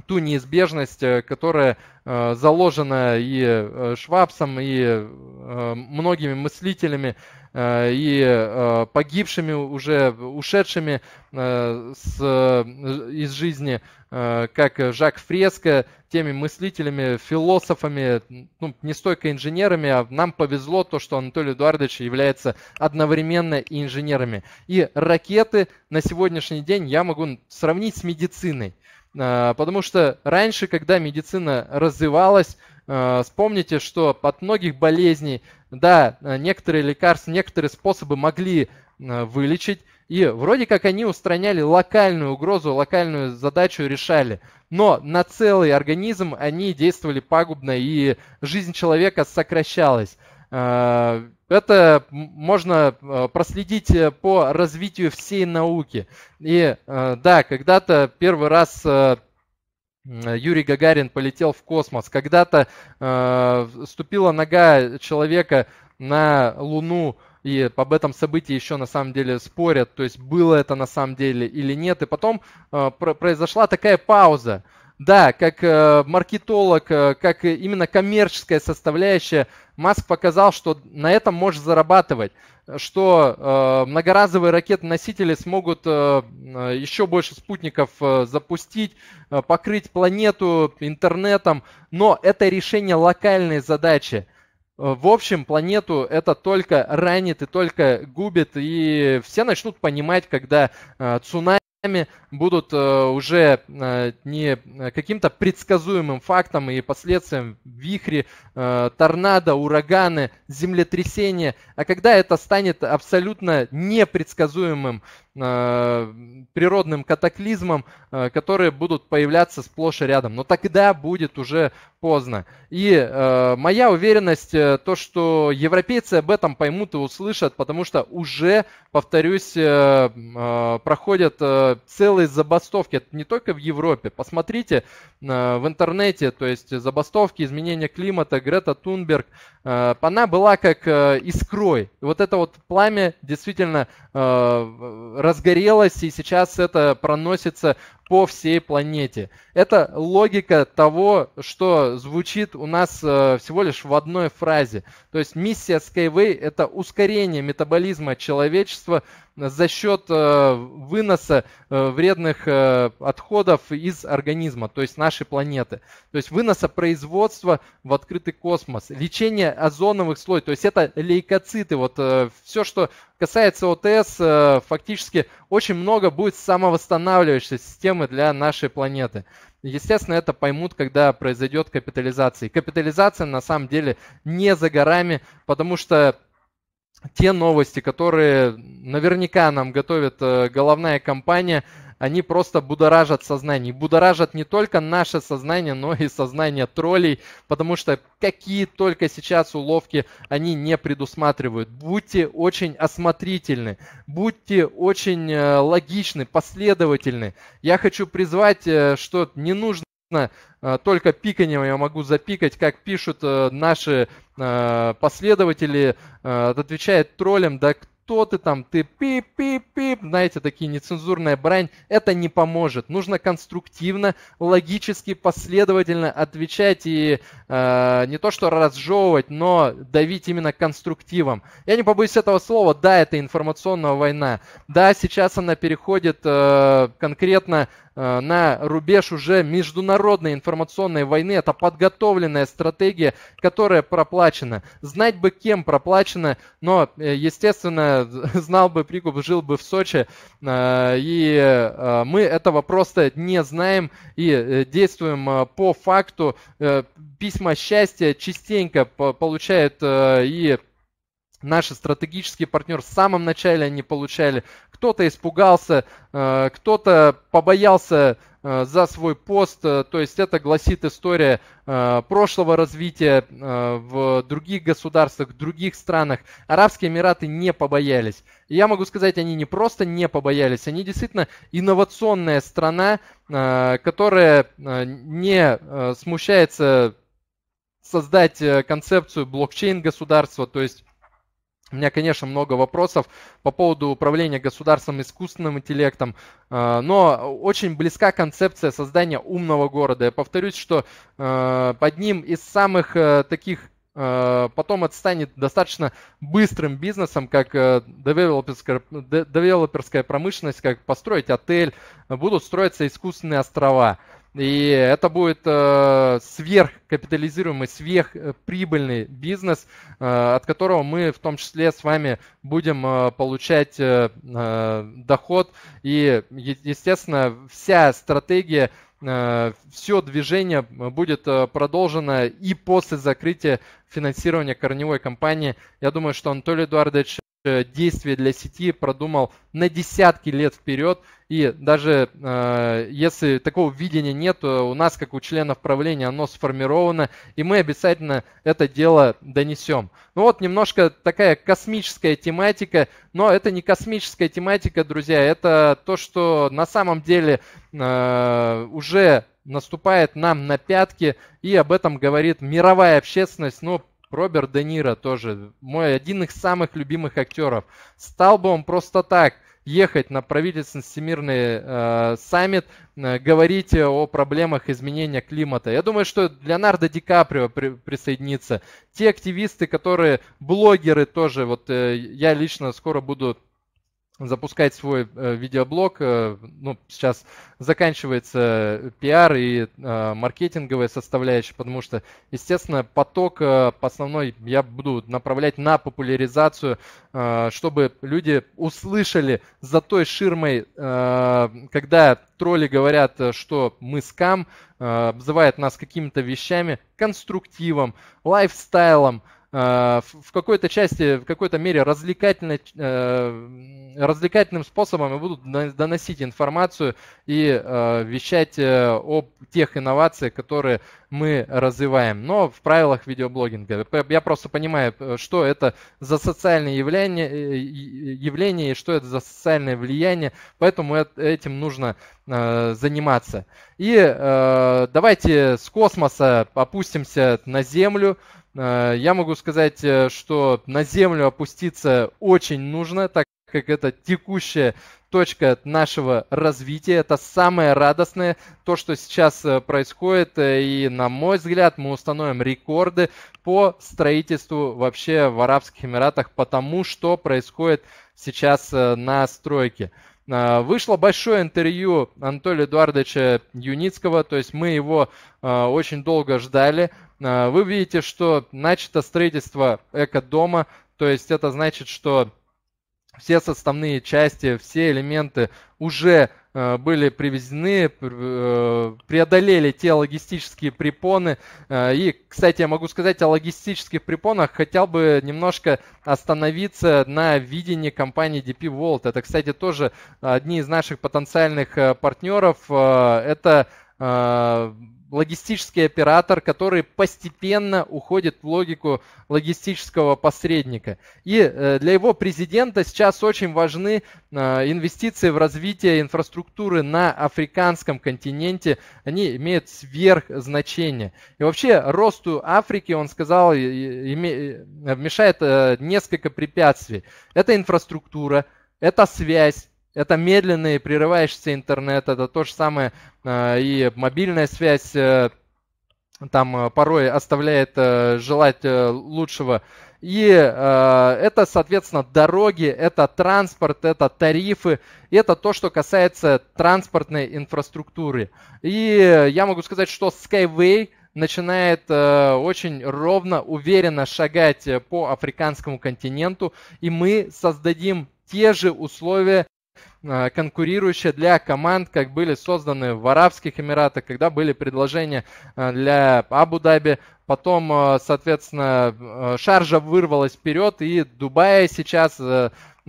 ту неизбежность, э, которая э, заложена и э, Швабсом, и многими мыслителями, и погибшими уже, ушедшими с, из жизни, как Жак Фреско, теми мыслителями, философами, ну, не столько инженерами, а нам повезло то, что Анатолий Эдуардович является одновременно и инженерами. И ракеты на сегодняшний день я могу сравнить с медициной – а, потому что раньше, когда медицина развивалась, а, вспомните, что от многих болезней, да, а, некоторые лекарства, некоторые способы могли вылечить, и вроде как они устраняли локальную угрозу, локальную задачу решали. Но на целый организм они действовали пагубно, и жизнь человека сокращалась. Э, это можно э, проследить э, по развитию всей науки. И да, когда-то первый раз Юрий Гагарин полетел в космос, когда-то ступила нога человека на Луну, и об этом событии еще на самом деле спорят, то есть было это на самом деле или нет. И потом произошла такая пауза. Да, как э, маркетолог, э, как именно коммерческая составляющая, Маск показал, что на этом можно зарабатывать, что э, многоразовые ракеты-носители смогут э, э, еще больше спутников э, запустить, э, покрыть планету интернетом, но это решение локальной задачи. В общем, планету это только ранит и только губит, и все начнут понимать, когда э, цунами будут э, уже э, не э, каким-то предсказуемым фактом и последствием вихри, торнадо, ураганы, землетрясения, а когда это станет абсолютно непредсказуемым Э, природным катаклизмам, э, которые будут появляться сплошь и рядом. Но тогда будет уже поздно. И э, моя уверенность, э, то, что европейцы об этом поймут и услышат, потому что уже, повторюсь, э, э, проходят э, целые забастовки. Это не только в Европе. Посмотрите э, в интернете, то есть забастовки, изменение климата, Грета Тунберг, Э, она была как э, искрой. вот это вот пламя действительно э, разгорелось, и сейчас это проносится по всей планете. Это логика того, что звучит у нас э, всего лишь в одной фразе. То есть миссия Skyway — это ускорение метаболизма человечества за счет э, выноса э, вредных отходов из организма, то есть нашей планеты. То есть выноса производства в открытый космос, лечение озоновых слоев, то есть это лейкоциты, вот все, что касается ОТС, фактически очень много будет самовосстанавливающейся системы проблемы для нашей планеты. Естественно, это поймут, когда произойдет капитализация. И капитализация на самом деле не за горами, потому что те новости, которые наверняка нам готовит э, головная компания – они просто будоражат сознание. И будоражат не только наше сознание, но и сознание троллей, потому что какие только сейчас уловки они не предусматривают. Будьте очень осмотрительны, будьте очень э, логичны, последовательны. Я хочу призвать, э, что не нужно э, только пиканием я могу запикать, как пишут наши последователи, отвечает троллям, да кто ты там, ты пип-пип-пип, знаете, такие нецензурная брань, это не поможет. Нужно конструктивно, логически, последовательно отвечать и э, не то что разжевывать, но давить именно конструктивом. Я не побоюсь этого слова, да, это информационная война, да, сейчас она переходит э, конкретно э, на рубеж уже международной информационной войны. Это подготовленная стратегия, которая проплачена. Знать бы кем проплачена, но, э, естественно, знал бы Прикуп, жил бы в Сочи, э, и э, мы этого просто не знаем и э, действуем по факту. Письма счастья частенько получает и наши стратегические партнеры в самом начале они получали кто-то испугался, э, кто-то побоялся э, за свой пост. Э, то есть это гласит история прошлого развития в других государствах, в других странах. Арабские Эмираты не побоялись. я могу сказать, они не просто не побоялись, они действительно инновационная страна, которая не смущается создать концепцию блокчейн государства, то есть у меня, конечно, много вопросов по поводу управления государством искусственным интеллектом, э, но очень близка концепция создания умного города. Я повторюсь, что э, под ним из самых э, таких потом это станет достаточно быстрым бизнесом, как девелоперская, девелоперская промышленность, как построить отель, будут строиться искусственные острова – и это будет э, сверхкапитализируемый, сверхприбыльный бизнес, э, от которого мы в том числе с вами будем э, получать э, э доход. И, естественно, вся стратегия э, все движение будет э, продолжено и после закрытия финансирования корневой компании. Я думаю, что Анатолий Эдуардович Э, действия для сети продумал на десятки лет вперед. И даже э, если такого видения нет, э, у нас, как у членов правления, оно сформировано, и мы обязательно это дело донесем. Ну вот немножко такая космическая тематика, но это не космическая тематика, друзья, это то, что на самом деле э, уже наступает нам на пятки, и об этом говорит мировая общественность, ну, Роберт Де Ниро тоже, мой один из самых любимых актеров. Стал бы он просто так ехать на правительственный всемирный э, саммит, э, говорить о проблемах изменения климата. Я думаю, что Леонардо Ди Каприо при, присоединится. Те активисты, которые блогеры тоже, вот э, я лично скоро буду запускать свой э, видеоблог. Э, ну, сейчас заканчивается э, пиар и э, маркетинговая составляющая, потому что, естественно, поток э, основной я буду направлять на популяризацию, э, чтобы люди услышали за той ширмой, э, когда тролли говорят, э, что мы скам, э, обзывают нас какими-то вещами, конструктивом, лайфстайлом, э, Э, в какой-то части, в какой-то мере э, развлекательным способом и будут доносить информацию и э, вещать об тех инновациях, которые мы развиваем. Но в правилах видеоблогинга. Я просто понимаю, э, что это за социальное э, явление, явление и что это за социальное влияние. Поэтому этим нужно э, заниматься. И давайте с космоса опустимся на Землю. Я могу сказать, что на Землю опуститься очень нужно, так как это текущая точка нашего развития. Это самое радостное, то, что сейчас э, происходит. Э, и, на мой взгляд, мы установим рекорды по строительству вообще в Арабских Эмиратах, потому что происходит сейчас э, на стройке. Вышло большое интервью Анатолия Эдуардовича Юницкого, то есть мы его очень долго ждали. Вы видите, что начато строительство эко-дома, то есть это значит, что все составные части, все элементы уже э, были привезены, э, преодолели те логистические препоны. Э, и, кстати, я могу сказать о логистических препонах. Хотел бы немножко остановиться на видении компании DP World. Это, кстати, тоже одни из наших потенциальных партнеров. Это логистический оператор, который постепенно уходит в логику логистического посредника. И э, для его президента сейчас очень важны э, инвестиции в развитие инфраструктуры на африканском континенте. Они имеют сверхзначение. И вообще росту Африки, он сказал, э, мешает несколько препятствий. Это инфраструктура, это связь, это медленный прерывающийся интернет, это то же самое э, и мобильная связь э, там э, порой оставляет желать лучшего. И э, это, соответственно, дороги, это транспорт, это тарифы, это то, что касается транспортной инфраструктуры. И я могу сказать, что Skyway начинает э, очень ровно, уверенно шагать по африканскому континенту, и мы создадим те же условия Э, конкурирующая для команд, как были созданы в Арабских Эмиратах, когда были предложения э, для Абу-Даби, потом, э, соответственно, Шаржа вырвалась вперед, и Дубай сейчас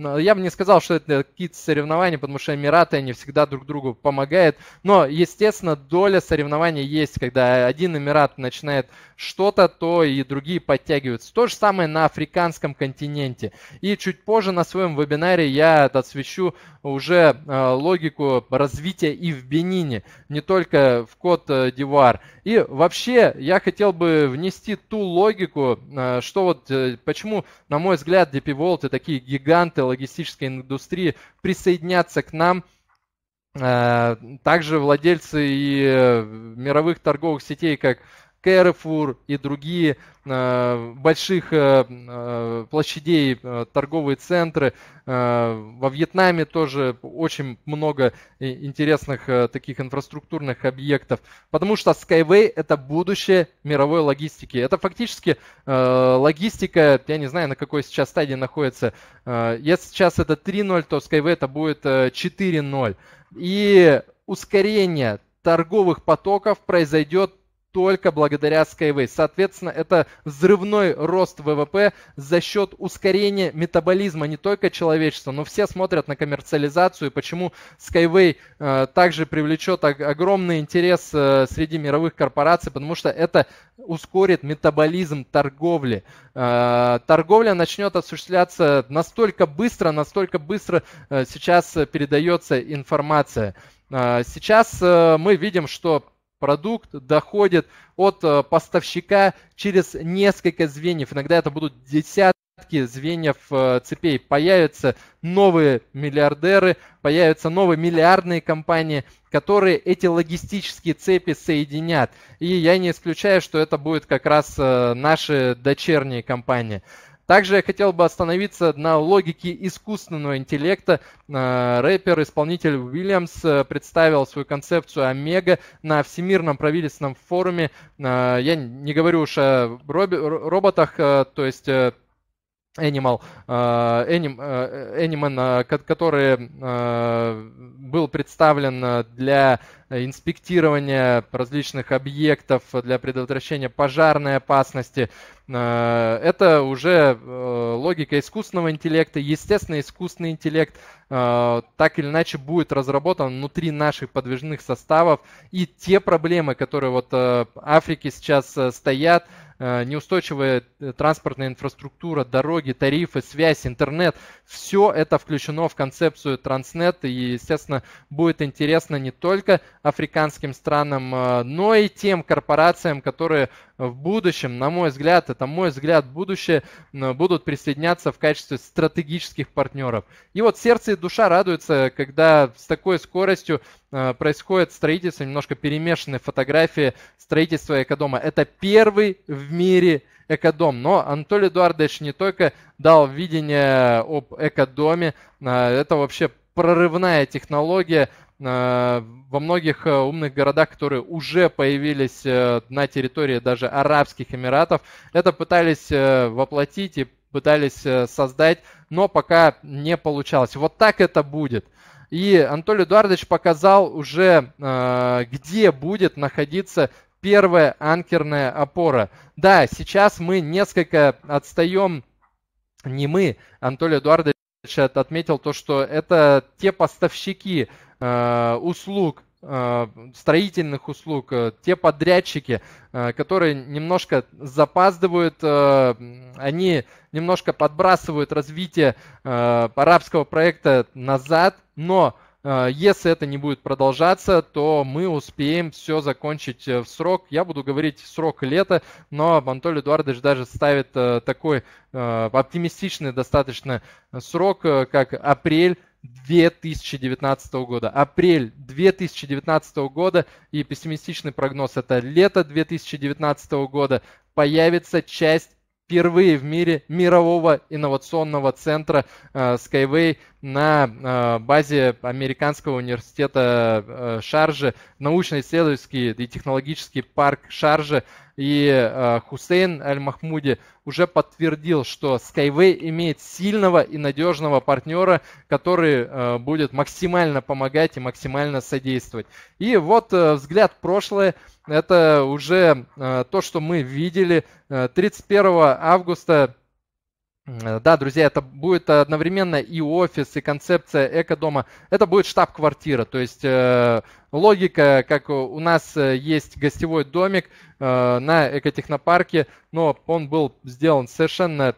но я бы не сказал, что это какие-то соревнования, потому что Эмираты, они всегда друг другу помогают. Но, естественно, доля соревнований есть, когда один Эмират начинает что-то, то и другие подтягиваются. То же самое на африканском континенте. И чуть позже на своем вебинаре я освещу уже э, логику развития и в Бенине, не только в Кот-Дивуар. Э, и вообще я хотел бы внести ту логику, э, что вот почему, на мой взгляд, DP World и такие гиганты логистической индустрии присоединяться к нам. Э, также владельцы и э, мировых торговых сетей, как Carrefour и другие э, больших э, э, площадей, торговые центры. Во Вьетнаме тоже очень много интересных таких инфраструктурных объектов, потому что Skyway – это будущее мировой логистики. Это фактически логистика, я не знаю, на какой сейчас стадии находится. Если сейчас это 3.0, то Skyway это будет 4.0. И ускорение торговых потоков произойдет только благодаря Skyway. Соответственно, это взрывной рост ВВП за счет ускорения метаболизма не только человечества, но все смотрят на коммерциализацию, почему Skyway э, также привлечет огромный интерес э, среди мировых корпораций, потому что это ускорит метаболизм торговли. Э, торговля начнет осуществляться настолько быстро, настолько быстро э, сейчас передается информация. Э, сейчас э, мы видим, что продукт доходит от э, поставщика через несколько звеньев. Иногда это будут десятки звеньев э, цепей. Появятся новые миллиардеры, появятся новые миллиардные компании, которые эти логистические цепи соединят. И я не исключаю, что это будет как раз э, наши дочерние компании. Также я хотел бы остановиться на логике искусственного интеллекта. Э, Рэпер-исполнитель Уильямс э, представил свою концепцию Омега на Всемирном правительственном форуме. Э, я не говорю уж о роботах, то есть Animal, Anim, Animan, который был представлен для Э, инспектирование различных объектов для предотвращения пожарной опасности. Э, это уже э, логика искусственного интеллекта. Естественно, искусственный интеллект так или иначе будет разработан внутри наших подвижных составов. И те проблемы, которые вот в Африке сейчас стоят, неустойчивая транспортная инфраструктура, дороги, тарифы, связь, интернет. Все это включено в концепцию Транснет и, естественно, будет интересно не только африканским странам, э, но и тем корпорациям, которые в будущем, на мой взгляд, это мой взгляд, будущее будут присоединяться в качестве стратегических партнеров. И вот сердце и душа радуются, когда с такой скоростью э, происходит строительство, немножко перемешаны фотографии строительства экодома. Это первый в мире экодом. Но Анатолий Эдуардович не только дал видение об экодоме, э, это вообще прорывная технология, Э, во многих э, умных городах, которые уже появились э, на территории даже Арабских Эмиратов, это пытались воплотить и пытались создать, но пока не получалось. Вот так это будет. И Анатолий Эдуардович показал уже, где будет находиться первая анкерная опора. Да, сейчас мы несколько отстаем, не мы, Анатолий Эдуардович отметил то, что это те поставщики Э, услуг, э, строительных услуг, э, те подрядчики, которые немножко запаздывают, они немножко подбрасывают развитие арабского проекта назад, но если это не будет продолжаться, то мы успеем все закончить в срок. Я буду говорить срок лета, но Анатолий Эдуардович даже ставит такой оптимистичный достаточно срок, как апрель 2019 года. Апрель 2019 года и пессимистичный прогноз это лето 2019 года появится часть впервые в мире мирового инновационного центра э, Skyway на э, базе Американского университета э, Шаржи, научно-исследовательский и технологический парк Шаржи. И э, Хусейн Аль-Махмуди уже подтвердил, что Skyway имеет сильного и надежного партнера, который будет максимально помогать и максимально содействовать. И вот взгляд в прошлое это уже то, что мы видели 31 августа Э, да, друзья, это будет одновременно и офис, и концепция эко-дома. Это будет штаб-квартира. То есть э, логика, как у нас э, есть гостевой домик э, на экотехнопарке, но он был сделан совершенно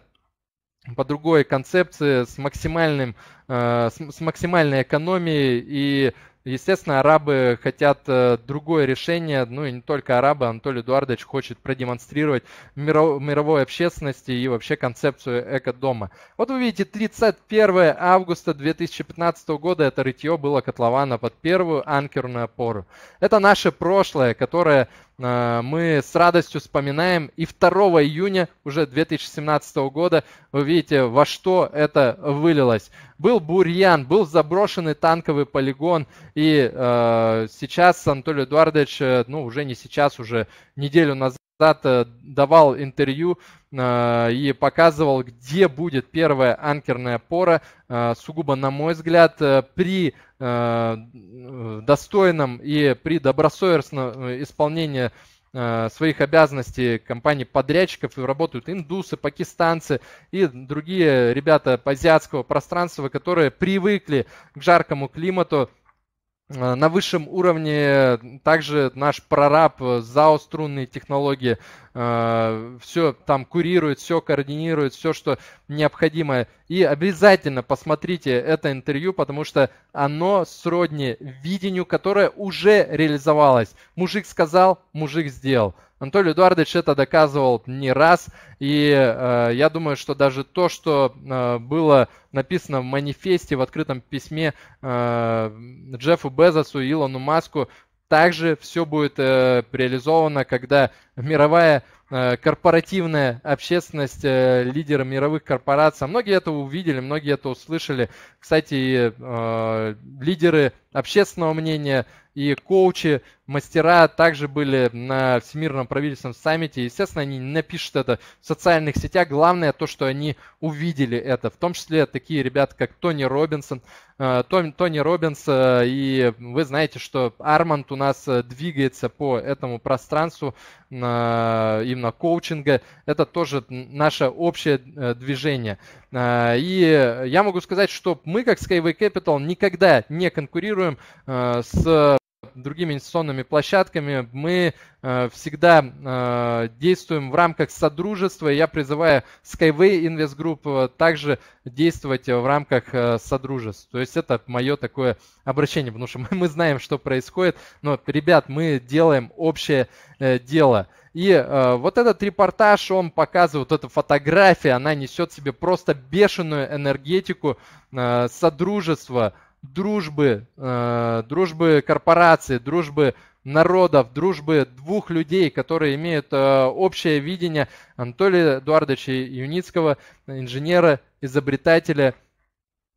по другой концепции, с, максимальным, э, с, с максимальной экономией и Естественно, арабы хотят э, другое решение, ну и не только арабы, Анатолий Эдуардович хочет продемонстрировать мировой общественности и вообще концепцию эко-дома. Вот вы видите, 31 августа 2015 года это рытье было котлована под первую анкерную опору. Это наше прошлое, которое Э, мы с радостью вспоминаем. И 2 июня уже 2017 года вы видите, во что это вылилось. Был бурьян, был заброшенный танковый полигон, и э, сейчас Анатолий Эдуардович, э, ну уже не сейчас, уже неделю назад, когда давал интервью э, и показывал, где будет первая анкерная пора, э, сугубо, на мой взгляд, э, при достойном и при добросовестном исполнении своих обязанностей компании подрядчиков и работают индусы, пакистанцы и другие ребята азиатского пространства, которые привыкли к жаркому климату, Э, на высшем уровне также наш прораб э, ЗАО «Струнные технологии» э, все там курирует, все координирует, все, что необходимо. И обязательно посмотрите это интервью, потому что оно сродни видению, которое уже реализовалось. Мужик сказал, мужик сделал. Анатолий Эдуардович это доказывал не раз, и э, я думаю, что даже то, что э, было написано в манифесте, в открытом письме э, Джеффу Безосу и Илону Маску, также все будет э, реализовано, когда мировая э, корпоративная общественность, э, лидеры мировых корпораций, многие это увидели, многие это услышали. Кстати, э, лидеры общественного мнения, и коучи, мастера также были на Всемирном правительственном саммите. Естественно, они не напишут это в социальных сетях. Главное то, что они увидели это. В том числе такие ребята, как Тони Робинсон. Э, Тони Робинс, э, и вы знаете, что Арманд у нас э, двигается по этому пространству именно коучинга. Это тоже наше общее движение. Э, и я могу сказать, что мы, как Skyway Capital, никогда не конкурируем э, с другими инвестиционными площадками. Мы э, всегда действуем в рамках содружества. я призываю Skyway Invest Group также действовать в рамках содружества. То есть это мое такое обращение, потому что мы, знаем, что происходит. Но, ребят, мы делаем общее э, дело. И э, вот этот репортаж, он показывает, вот эта фотография, она несет в себе просто бешеную энергетику э, содружества, дружбы, э, дружбы корпорации, дружбы народов, дружбы двух людей, которые имеют э, общее видение Анатолия Эдуардовича Юницкого, инженера, изобретателя,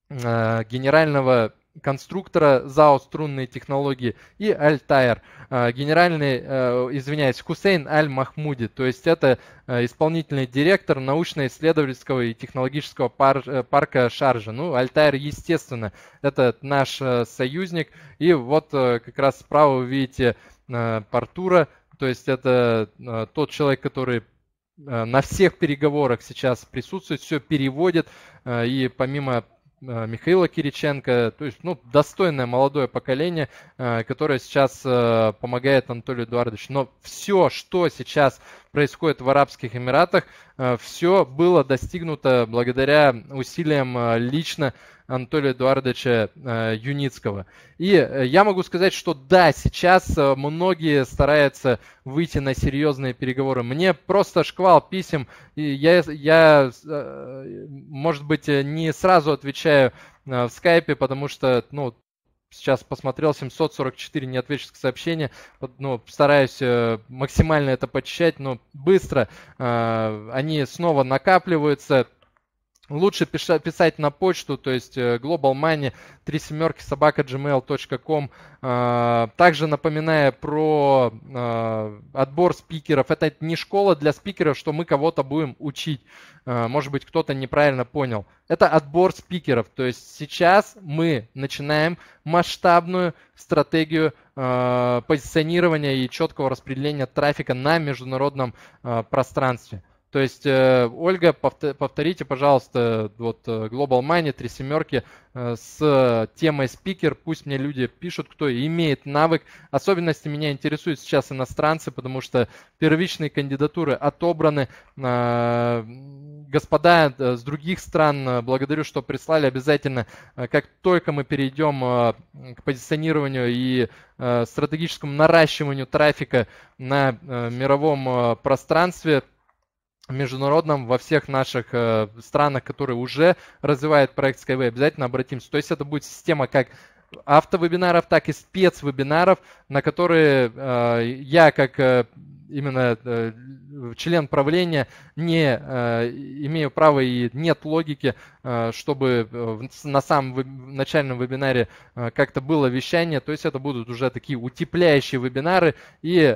э, генерального конструктора ЗАО «Струнные технологии» и аль а, генеральный, э, извиняюсь, Хусейн Аль-Махмуди, то есть это э, исполнительный директор научно-исследовательского и технологического э, парка Шаржа. Ну, аль естественно, это наш союзник, и вот как раз справа вы видите Партура, то есть это тот человек, который на всех переговорах сейчас присутствует, все переводит, и помимо Э, Михаила Кириченко, то есть ну, достойное молодое поколение, э, которое сейчас э, помогает Анатолию Эдуардовичу. Но все, что сейчас происходит в Арабских Эмиратах, все было достигнуто благодаря усилиям лично Анатолия Эдуардовича э, Юницкого. И э, я могу сказать, что да, сейчас э, многие стараются выйти на серьезные переговоры. Мне просто шквал писем, и я, я может быть, не сразу отвечаю в скайпе, потому что, ну, сейчас посмотрел, 744 неотвеченных сообщения. Ну, стараюсь максимально это почищать, но быстро э, они снова накапливаются. Лучше писать на почту, то есть э, Global Money, три семерки собака gmail.com. Эм э, также напоминая про э, отбор спикеров. Это не школа для спикеров, что мы кого-то будем учить. Может быть, кто-то неправильно понял. Это отбор спикеров. То есть сейчас мы начинаем масштабную стратегию позиционирования и четкого распределения трафика на международном пространстве. То есть, э, Ольга, повторите, пожалуйста, вот э, Global Money, три семерки э, с темой спикер. Пусть мне люди пишут, кто имеет навык. Особенности меня интересуют сейчас иностранцы, потому что первичные кандидатуры отобраны. Господа с других стран, благодарю, что прислали. Обязательно, как только мы перейдем к позиционированию и стратегическому наращиванию трафика на мировом пространстве, международном, во всех наших э, странах, которые уже развивают проект Skyway, обязательно обратимся. То есть это будет система как автовебинаров, так и спецвебинаров, на которые э, я как э, именно э, член правления, не э, имею права и нет логики, э, чтобы э, на самом начальном вебинаре как-то было вещание, то есть это будут уже такие утепляющие вебинары, и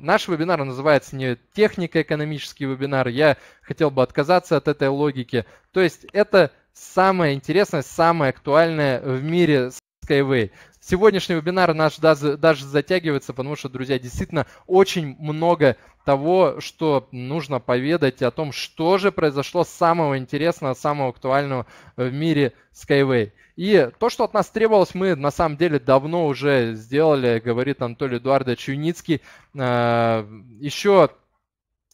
наш вебинар называется не технико-экономический вебинар, я хотел бы отказаться от этой логики, то есть это самое интересное, самое актуальное в мире Skyway сегодняшний вебинар наш даже, затягивается, потому что, друзья, действительно очень много того, что нужно поведать о том, что же произошло самого интересного, самого актуального э, в мире Skyway. И то, что от нас требовалось, мы на самом деле давно уже сделали, говорит Анатолий Эдуардович Чуницкий, э, Еще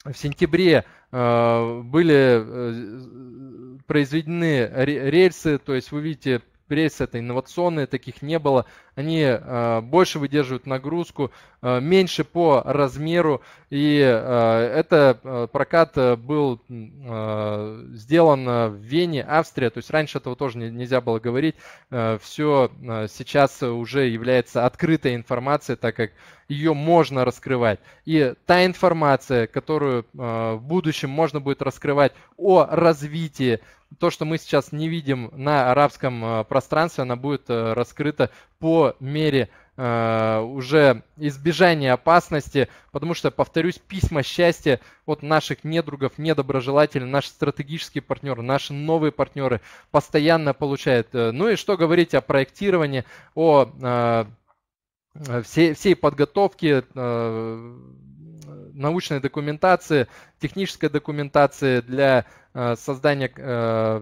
в сентябре э, были произведены рельсы, то есть вы видите пресс, это инновационные, таких не было. Они э, больше выдерживают нагрузку, э, меньше по размеру. И э, это э, прокат э, был э, сделан э, в Вене, Австрия. То есть раньше этого тоже не, нельзя было говорить. Э, все э, сейчас уже является открытой информацией, так как ее можно раскрывать. И та информация, которую э, в будущем можно будет раскрывать о развитии, то, что мы сейчас не видим на арабском э, пространстве, она будет э, раскрыта по мере уже избежание опасности, потому что, повторюсь, письма счастья от наших недругов, недоброжелателей, наши стратегические партнеры, наши новые партнеры постоянно получают. Ну и что говорить о проектировании, о Э, все всей подготовки, э, научной документации, технической документации для э, создания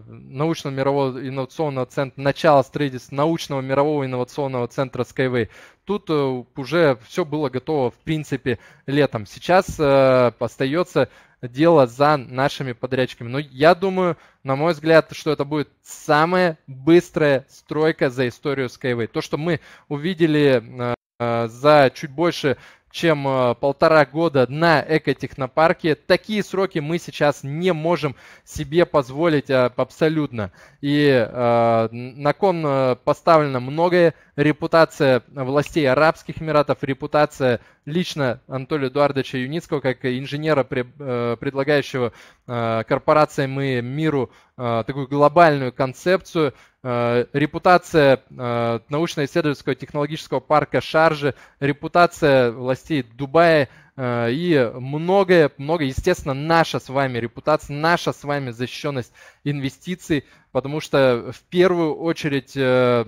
научного мирового инновационного центра, начала строительства научного мирового инновационного центра Skyway. Тут уже все было готово, в принципе, летом. Сейчас остается дело за нашими подрядчиками. Но я думаю, на мой взгляд, что это будет самая быстрая стройка за историю Skyway. То, что мы увидели Э, за чуть больше чем э, полтора года на экотехнопарке. Такие сроки мы сейчас не можем себе позволить э, абсолютно. И э, на кон поставлено многое репутация властей Арабских Эмиратов, репутация лично Анатолия Эдуардовича Юницкого как инженера, э, предлагающего э, корпорациям и миру э, такую глобальную концепцию, репутация научно-исследовательского технологического парка Шаржи, репутация властей Дубая – Э, и многое, многое, естественно, наша с вами репутация, наша с вами защищенность инвестиций, потому что в первую очередь э,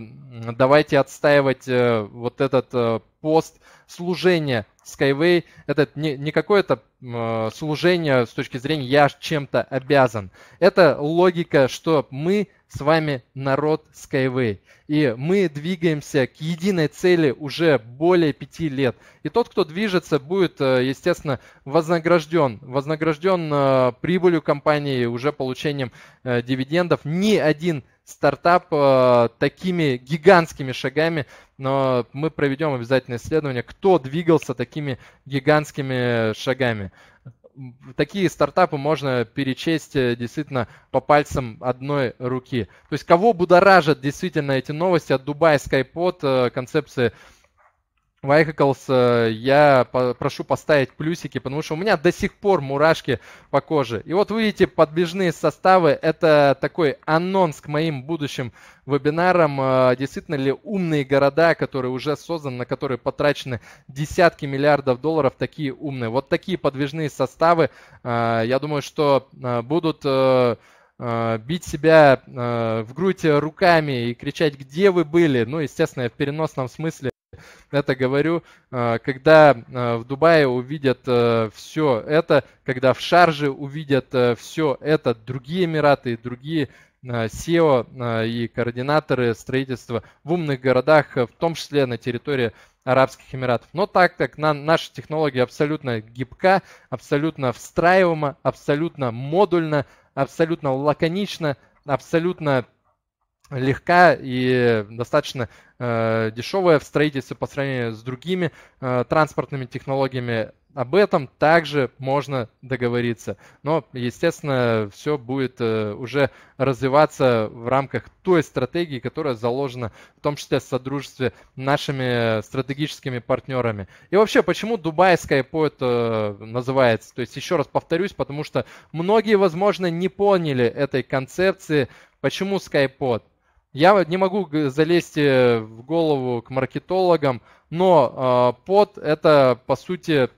давайте отстаивать э, вот этот пост служения Skyway. Это не, не какое-то э, служение с точки зрения «я чем-то обязан». Это логика, что мы с вами народ Skyway. И мы двигаемся к единой цели уже более пяти лет. И тот, кто движется, будет, э, естественно, вознагражден. Вознагражден э, прибылью компании, уже получением э, дивидендов. Ни один стартап э, такими гигантскими шагами, но мы проведем обязательно исследование, кто двигался такими гигантскими шагами. Такие стартапы можно перечесть э, действительно по пальцам одной руки. То есть кого будоражат действительно эти новости от Дубая Skypod, э, концепции Вайхаклс, э, я прошу поставить плюсики, потому что у меня до сих пор мурашки по коже. И вот вы видите подвижные составы. Это такой анонс к моим будущим вебинарам. Э, действительно ли умные города, которые уже созданы, на которые потрачены десятки миллиардов долларов, такие умные? Вот такие подвижные составы, э, я думаю, что будут бить себя в грудь руками и кричать, где вы были, ну, естественно, в переносном смысле, это говорю, э, когда э, в Дубае увидят э, все это, когда в Шарже увидят все это, другие Эмираты и другие SEO и координаторы строительства в умных городах, в том числе на территории Арабских Эмиратов. Но так как на, наша технология абсолютно гибка, абсолютно встраиваема, абсолютно модульна, абсолютно лаконична, абсолютно легка и достаточно э, дешевая в строительстве по сравнению с другими э, транспортными технологиями. Об этом также можно договориться. Но, естественно, все будет э, уже развиваться в рамках той стратегии, которая заложена в том числе в содружестве нашими стратегическими партнерами. И вообще, почему Дубай Skypoint э, называется? То есть, еще раз повторюсь, потому что многие, возможно, не поняли этой концепции, почему Skypod. Я не могу залезть э, в голову к маркетологам, но а, под это, по сути,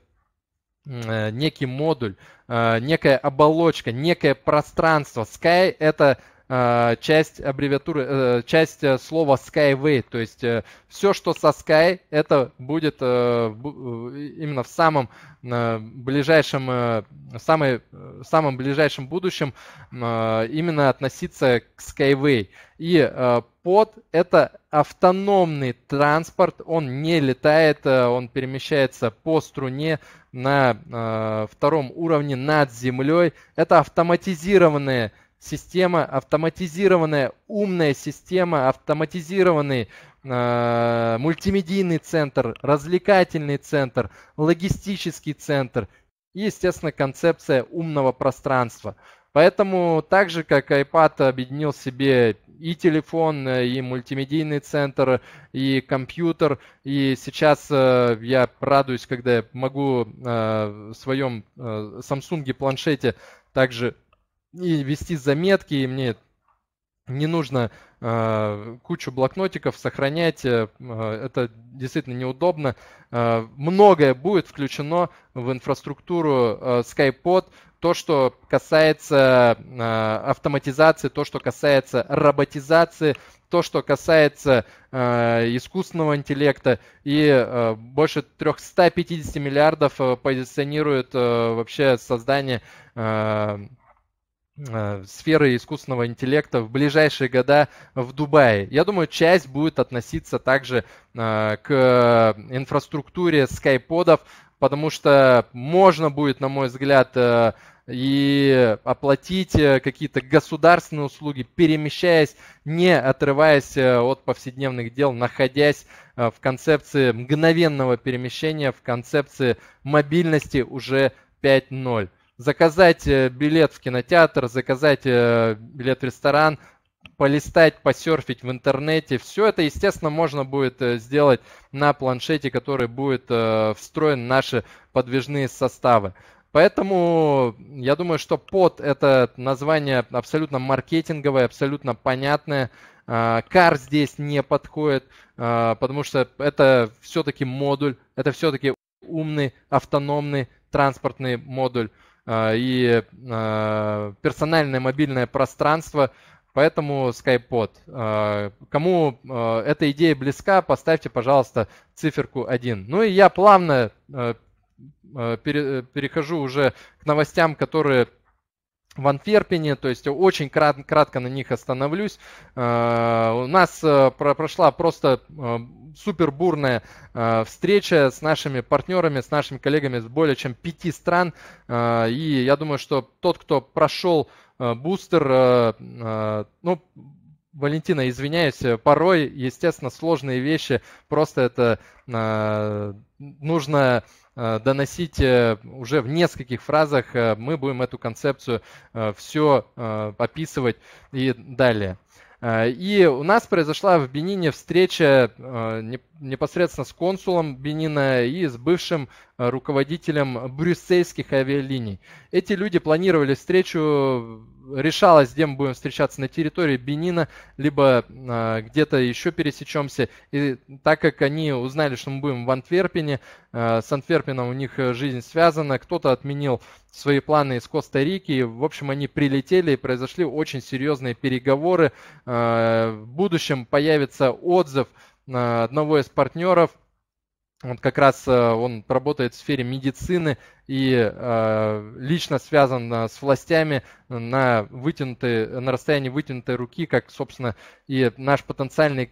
э, некий модуль, э, некая оболочка, некое пространство. Sky это Э, часть аббревиатуры, э, часть э, слова Skyway, то есть все, что со Sky, это будет именно в самом ближайшем, самой, самом ближайшем будущем именно относиться к Skyway. И под это автономный транспорт, он не летает, он перемещается по струне на втором уровне над землей. Это автоматизированные транспорт система, автоматизированная умная система, автоматизированный э, мультимедийный центр, развлекательный центр, логистический центр и, естественно, концепция умного пространства. Поэтому так же, как iPad объединил себе и телефон, э, и мультимедийный центр, и компьютер, и сейчас э, я радуюсь, когда я могу э, в своем э, Samsung планшете также и вести заметки, и мне не нужно э, кучу блокнотиков сохранять, э, э, это действительно неудобно. Э, многое будет включено в инфраструктуру э, SkyPod, то, что касается э, автоматизации, то, что касается роботизации, то, что касается э, искусственного интеллекта, и э, больше 350 миллиардов э, позиционирует э, вообще создание э, Э, сферы искусственного интеллекта в ближайшие года в Дубае. Я думаю, часть будет относиться также э, к инфраструктуре скайподов, потому что можно будет, на мой взгляд, э, и оплатить какие-то государственные услуги, перемещаясь, не отрываясь от повседневных дел, находясь в концепции мгновенного перемещения, в концепции мобильности уже 5.0 заказать э, билет в кинотеатр, заказать э, билет в ресторан, полистать, посерфить в интернете. Все это, естественно, можно будет э, сделать на планшете, который будет встроен в наши подвижные составы. Поэтому я думаю, что под это название абсолютно маркетинговое, абсолютно понятное. А, кар здесь не подходит, а, потому что это все-таки модуль, это все-таки умный, автономный транспортный модуль. А, и а, персональное мобильное пространство, Поэтому SkyPod. А, кому эта идея близка, поставьте, пожалуйста, циферку 1. Ну и я плавно перехожу уже к новостям, которые в Антверпене, то есть очень крат, кратко на них остановлюсь. Э, у нас э, прошла просто э, супер бурная встреча с нашими партнерами, с нашими коллегами из более чем пяти стран. И я думаю, что тот, кто прошел бустер, ну, Валентина, извиняюсь, порой, естественно, сложные вещи, просто это нужно Э, доносить э, уже в нескольких фразах. Э, мы будем эту концепцию все описывать и далее. И у нас произошла в Бенине встреча непосредственно с консулом Бенина и с бывшим руководителем брюссельских авиалиний. Эти люди планировали встречу решалось, где мы будем встречаться, на территории Бенина, либо э, где-то еще пересечемся. И так как они узнали, что мы будем в Антверпене, э, с Антверпеном у них э, жизнь связана, кто-то отменил свои планы из Коста-Рики. В общем, они прилетели и произошли очень серьезные переговоры. Э, в будущем появится отзыв одного из партнеров – вот как раз э, он работает в сфере медицины и э, лично связан э, с властями на, вытянутой, на расстоянии вытянутой руки, как, собственно, и наш потенциальный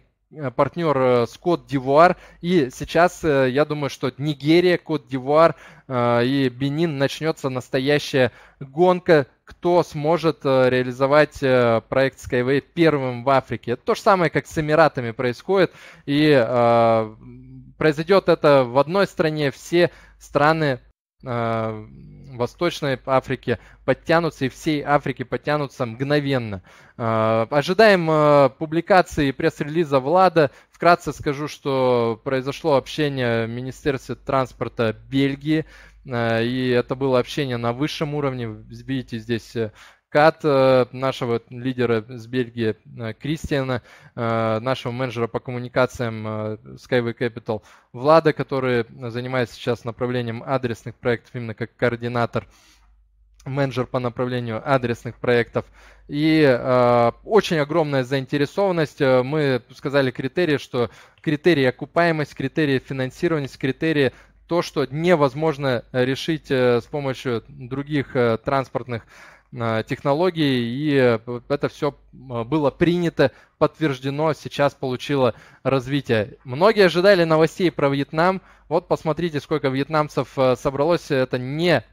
партнер Скотт Дивуар. И сейчас, я думаю, что Нигерия, Кот Дивуар и Бенин начнется настоящая гонка, кто сможет реализовать проект Skyway первым в Африке. Это то же самое, как с Эмиратами происходит. И произойдет это в одной стране, все страны э, Восточной Африки подтянутся, и всей Африки подтянутся мгновенно. Э, ожидаем э, публикации пресс-релиза Влада. Вкратце скажу, что произошло общение в Министерстве транспорта Бельгии, э, и это было общение на высшем уровне. Видите здесь э, откат э, нашего лидера с Бельгии э, Кристиана, э, нашего менеджера по коммуникациям Skyway Capital Влада, который занимается сейчас направлением адресных проектов именно как координатор менеджер по направлению адресных проектов. И э, очень огромная заинтересованность. Мы сказали критерии, что критерии окупаемость, критерии финансированность, критерии то, что невозможно решить с помощью других транспортных Э, технологии, и э, это все э, было принято, подтверждено, сейчас получило развитие. Многие ожидали новостей про Вьетнам. Вот посмотрите, сколько вьетнамцев собралось. Это не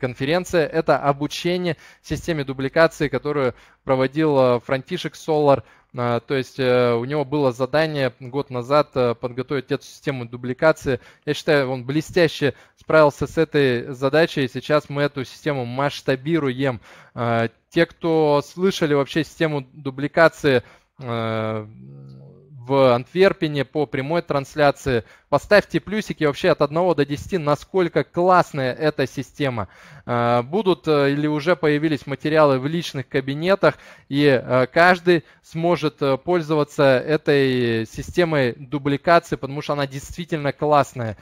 конференция, это обучение системе дубликации, которую проводил Франтишек Солар – а, то есть э, у него было задание год назад э, подготовить эту систему дубликации. Я считаю, он блестяще справился с этой задачей, сейчас мы эту систему масштабируем. А, те, кто слышали вообще систему дубликации, э, в Антверпене по прямой трансляции. Поставьте плюсики вообще от 1 до 10, насколько классная эта система. Э, будут э, или уже появились материалы в личных кабинетах, и э, каждый сможет пользоваться этой системой дубликации, потому что она действительно классная.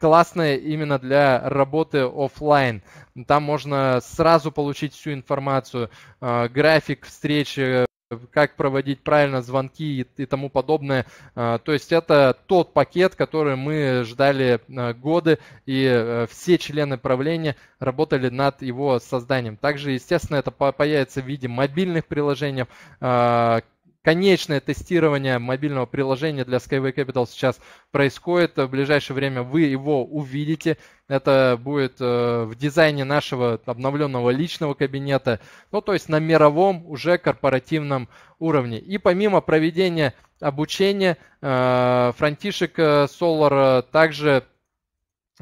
Классная именно для работы офлайн. Там можно сразу получить всю информацию, график встречи, как проводить правильно звонки и, и тому подобное. А, то есть это тот пакет, который мы ждали а, годы, и э, все члены правления работали над его созданием. Также, естественно, это появится в виде мобильных приложений, а, конечное тестирование мобильного приложения для Skyway Capital сейчас происходит. В ближайшее время вы его увидите. Это будет э, в дизайне нашего обновленного личного кабинета, ну то есть на мировом уже корпоративном уровне. И помимо проведения обучения, э, Франтишек Солар э, также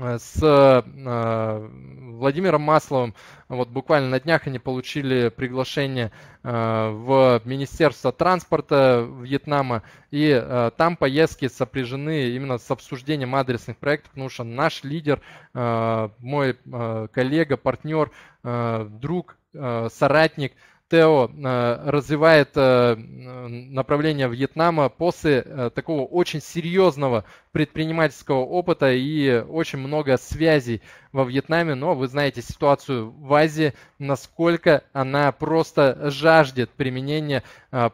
Э, с э, Владимиром Масловым. Вот буквально на днях они получили приглашение э, в Министерство транспорта Вьетнама, и там поездки сопряжены именно с обсуждением адресных проектов, потому что наш лидер, мой коллега, партнер, друг, соратник – Тео э, развивает э, направление Вьетнама после э, такого очень серьезного предпринимательского опыта и очень много связей во Вьетнаме. Но вы знаете ситуацию в Азии, насколько она просто жаждет применения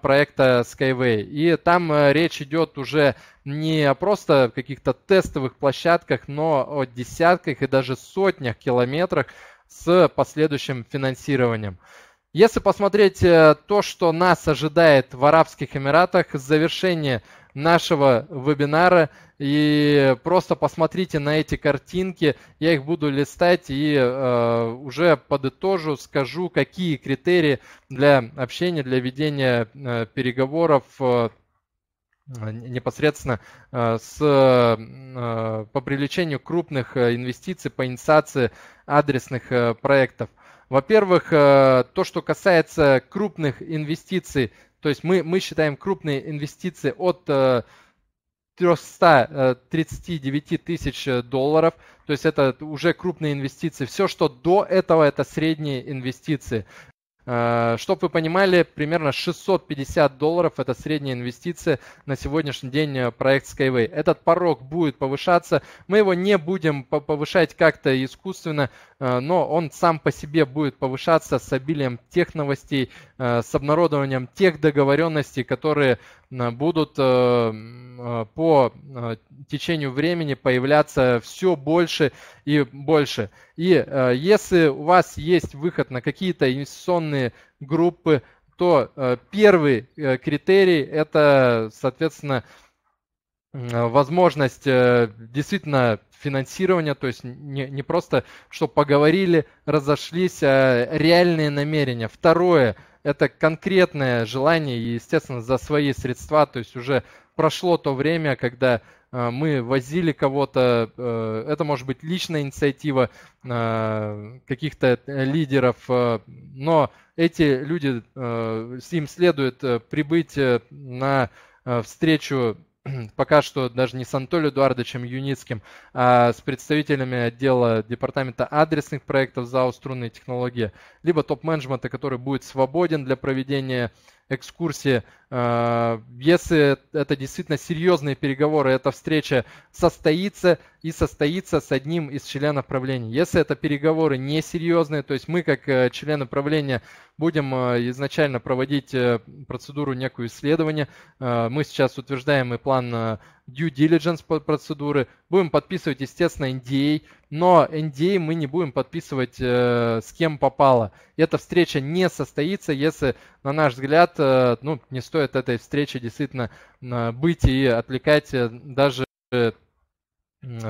проекта Skyway. И там речь идет уже не просто в каких-то тестовых площадках, но о десятках и даже сотнях километрах с последующим финансированием. Если посмотреть э, то, что нас ожидает в Арабских Эмиратах, завершения нашего вебинара, и просто посмотрите на эти картинки, я их буду листать и э, уже подытожу, скажу, какие критерии для общения, для ведения э, переговоров э, непосредственно э, с, э, по привлечению крупных инвестиций по инициации адресных проектов – во-первых, э, то, что касается крупных инвестиций, то есть мы, мы считаем крупные инвестиции от 339 э, э, тысяч долларов. То есть это уже крупные инвестиции. Все, что до этого, это средние инвестиции. Э, Чтобы вы понимали, примерно 650 долларов – это средняя инвестиция на сегодняшний день э, проект Skyway. Этот порог будет повышаться. Мы его не будем повышать как-то искусственно, э, но он сам по себе будет повышаться с обилием тех новостей, с обнародованием тех договоренностей, которые будут по течению времени появляться все больше и больше. И э, если у вас есть выход на какие-то инвестиционные группы, то э, первый э, критерий это, соответственно, э, возможность э, действительно финансирования, то есть не, не просто, что поговорили, разошлись, а реальные намерения. Второе – это конкретное желание, естественно, за свои средства, то есть уже прошло то время, когда Э, мы возили кого-то, э, это может быть личная инициатива э, каких-то лидеров, но эти люди, с ним следует прибыть на встречу пока что даже не с Анатолием Эдуардовичем Юницким, а с представителями отдела департамента адресных проектов ЗАО «Струнные технологии», либо топ-менеджмента, который будет свободен для проведения экскурсии. Э, если это действительно серьезные переговоры, эта встреча состоится и состоится с одним из членов правления. Если это переговоры несерьезные, то есть мы как э, члены правления будем э, изначально проводить процедуру некую исследования. Мы сейчас утверждаем и план due diligence процедуры, будем подписывать, естественно, NDA, а. но NDA а мы не будем подписывать э, с кем попало. Эта встреча не состоится, если, на наш взгляд, э, ну, не стоит этой встречи действительно э, быть и отвлекать э, даже э,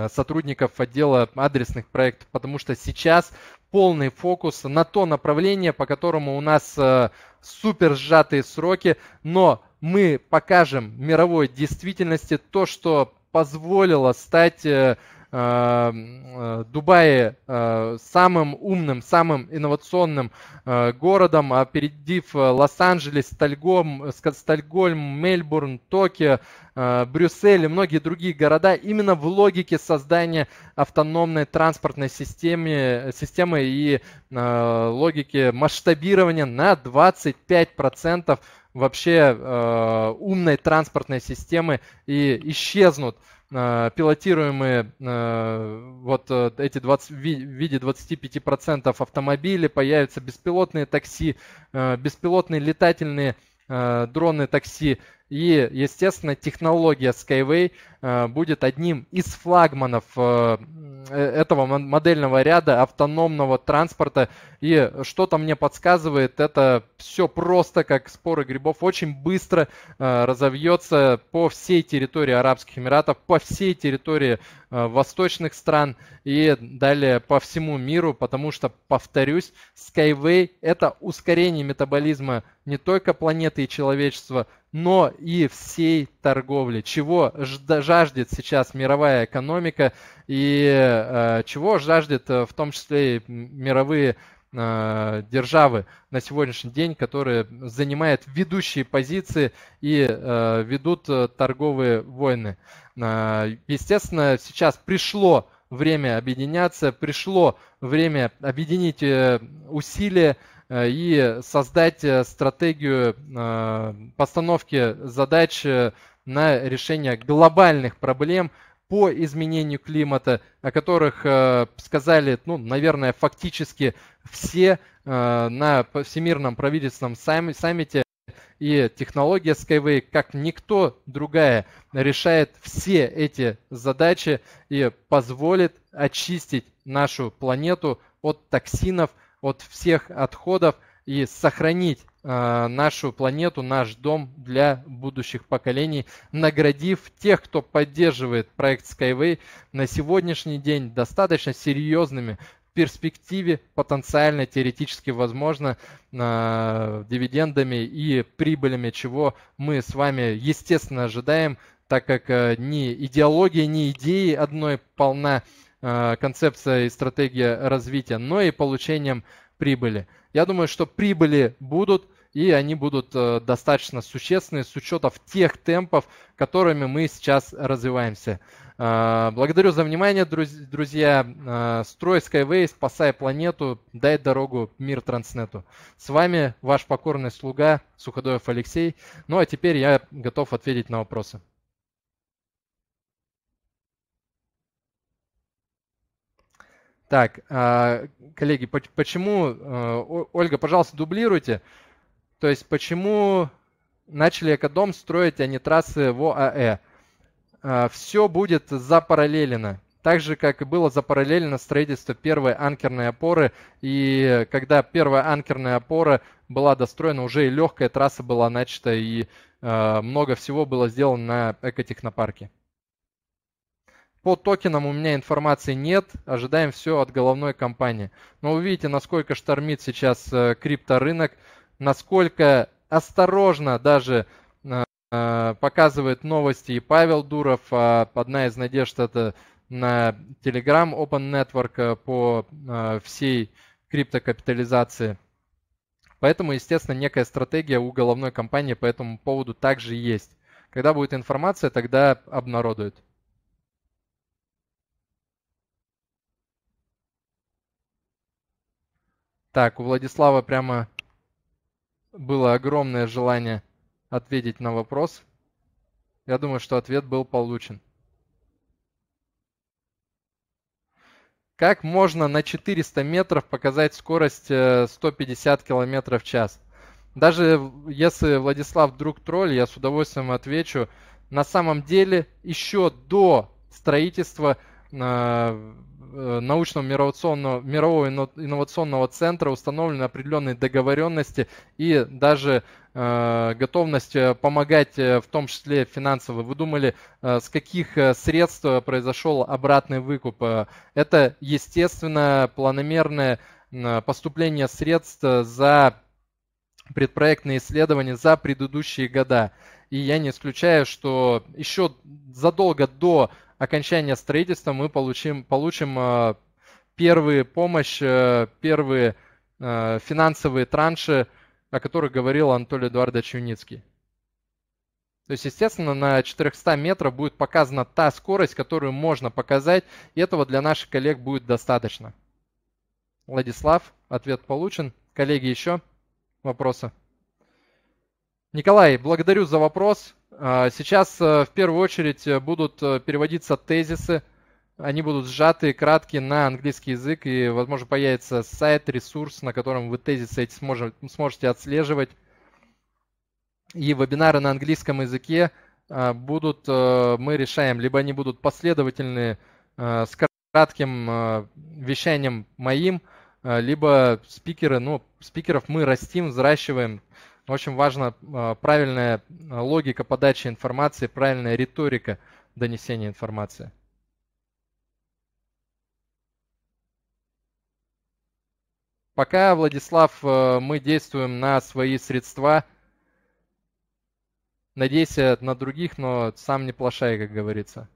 сотрудников отдела адресных проектов, потому что сейчас полный фокус на то направление, по которому у нас э, супер сжатые сроки, но мы покажем мировой действительности то, что позволило стать э, э, э, Дубае самым умным, самым инновационным городом, опередив Лос-Анджелес, Стальгольм, Стальгольм, Мельбурн, Токио, Брюссель и многие другие города именно в логике создания автономной транспортной системы, системы и логике масштабирования на 25% процентов вообще э, умной транспортной системы и исчезнут э, пилотируемые э, вот э, эти 20, в виде 25% автомобили, появятся беспилотные такси, э, беспилотные летательные э, дроны такси и, естественно, технология Skyway э, будет одним из флагманов э, э, этого модельного ряда автономного транспорта. И что-то мне подсказывает, это все просто, как споры грибов, очень быстро разовьется по всей территории Арабских Эмиратов, по всей территории восточных стран и далее по всему миру, потому что, повторюсь, Skyway – это ускорение метаболизма не только планеты и человечества, но и всей торговли, чего жаждет сейчас мировая экономика и э, чего жаждет э, в том числе и мировые э, державы на сегодняшний день, которые занимают ведущие позиции и э, ведут э, торговые войны. Э, естественно, сейчас пришло время объединяться, пришло время объединить э, усилия Э, и создать э, стратегию э, постановки задач на решение глобальных проблем по изменению климата, о которых сказали, ну, наверное, фактически все на Всемирном правительственном саммите. И технология Skyway, как никто другая, решает все эти задачи и позволит очистить нашу планету от токсинов – от всех отходов и сохранить э, нашу планету, наш дом для будущих поколений, наградив тех, кто поддерживает проект Skyway на сегодняшний день достаточно серьезными в перспективе потенциально теоретически возможно э, дивидендами и прибылями, чего мы с вами естественно ожидаем, так как э, ни идеология, ни идеи одной полна Э, концепция и стратегия развития, но и получением прибыли. Я думаю, что прибыли будут, и они будут э, достаточно существенные, с учетом тех темпов, которыми мы сейчас развиваемся. Э, благодарю за внимание, друзья. Строй Skyway, спасай планету, дай дорогу мир Транснету. С вами ваш покорный слуга Суходоев Алексей. Ну а теперь я готов ответить на вопросы. Так, а, коллеги, почему, э, Ольга, пожалуйста, дублируйте, то есть почему начали экодом строить, а не трассы в ОАЭ? А, Все будет запараллелено, так же, как и было запараллелено строительство первой анкерной опоры, и когда первая анкерная опора была достроена, уже и легкая трасса была начата, и э, много всего было сделано на экотехнопарке. По токенам у меня информации нет, ожидаем все от головной компании. Но вы видите, насколько штормит сейчас э, крипторынок, насколько осторожно даже э, показывает новости и Павел Дуров. А одна из надежд это на Telegram Open Network э, по всей криптокапитализации. Поэтому, естественно, некая стратегия у головной компании по этому поводу также есть. Когда будет информация, тогда обнародуют. Так, у Владислава прямо было огромное желание ответить на вопрос. Я думаю, что ответ был получен. Как можно на 400 метров показать скорость 150 э, км в час? Даже если Владислав вдруг тролль, я с удовольствием отвечу. На самом деле, еще до строительства Э, научного мирового, мирового инновационного центра установлены определенные договоренности и даже э, готовность э, помогать э, в том числе финансово. Вы думали, э, с каких средств произошел обратный выкуп? Это, естественно, планомерное поступление средств за предпроектные исследования за предыдущие года и я не исключаю, что еще задолго до окончания строительства мы получим, получим э, первые помощь, э, первые э, финансовые транши, о которых говорил Анатолий Эдуардович Юницкий. То есть, естественно, на 400 метров будет показана та скорость, которую можно показать, и этого для наших коллег будет достаточно. Владислав, ответ получен. Коллеги, еще вопросы? Николай, благодарю за вопрос. А, сейчас э, в первую очередь э, будут э, переводиться тезисы. Они будут сжаты, краткие на английский язык, и, возможно, появится сайт, ресурс, на котором вы тезисы эти сможете, отслеживать. И вебинары на английском языке а, будут, мы решаем, либо они будут последовательные с кратким вещанием моим, либо спикеры, ну, спикеров мы растим, взращиваем очень важна правильная а, логика подачи информации, правильная риторика донесения информации. Пока, Владислав, а, мы действуем на свои средства. Надейся на других, но сам не плашай, как говорится.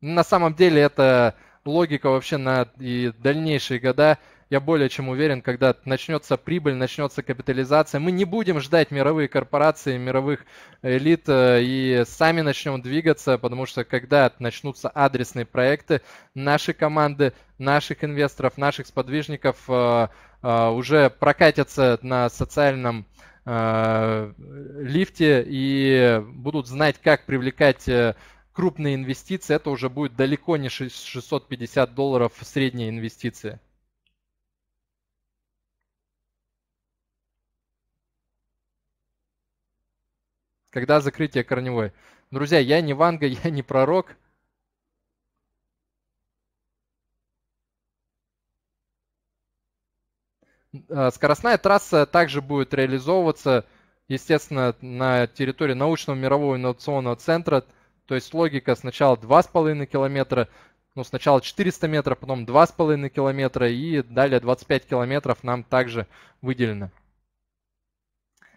На самом деле это логика вообще на и дальнейшие года – я более чем уверен, когда начнется прибыль, начнется капитализация, мы не будем ждать мировые корпорации, мировых элит э, и сами начнем двигаться, потому что когда начнутся адресные проекты, наши команды, наших инвесторов, наших сподвижников э, э, уже прокатятся на социальном лифте и будут знать, как привлекать крупные инвестиции. Это уже будет далеко не 650 долларов средние инвестиции. Когда закрытие корневой? Друзья, я не Ванга, я не пророк. А, скоростная трасса также будет реализовываться, естественно, на территории научного мирового инновационного центра. То есть логика сначала 2,5 километра, ну, сначала 400 метров, потом 2,5 километра и далее 25 километров нам также выделено.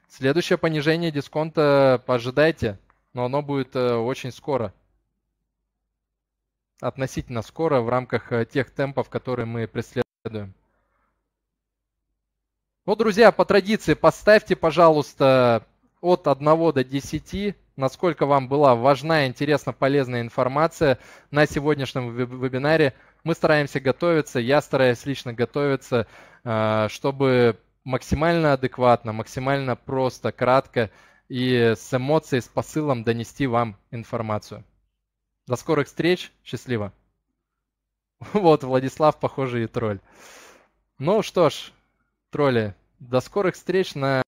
Следующее понижение дисконта ожидайте, но оно будет э, очень скоро. Относительно скоро в рамках э, тех темпов, которые мы преследуем. Ну, друзья, по традиции поставьте, пожалуйста, от 1 до 10, насколько вам была важна, интересна, полезная информация на сегодняшнем вебинаре. Мы стараемся готовиться, я стараюсь лично готовиться, э, чтобы максимально адекватно, максимально просто, кратко и с эмоцией, с посылом донести вам информацию. До скорых встреч, счастливо. Вот, Владислав, похоже, и тролль. Ну что ж, тролли, до скорых встреч на...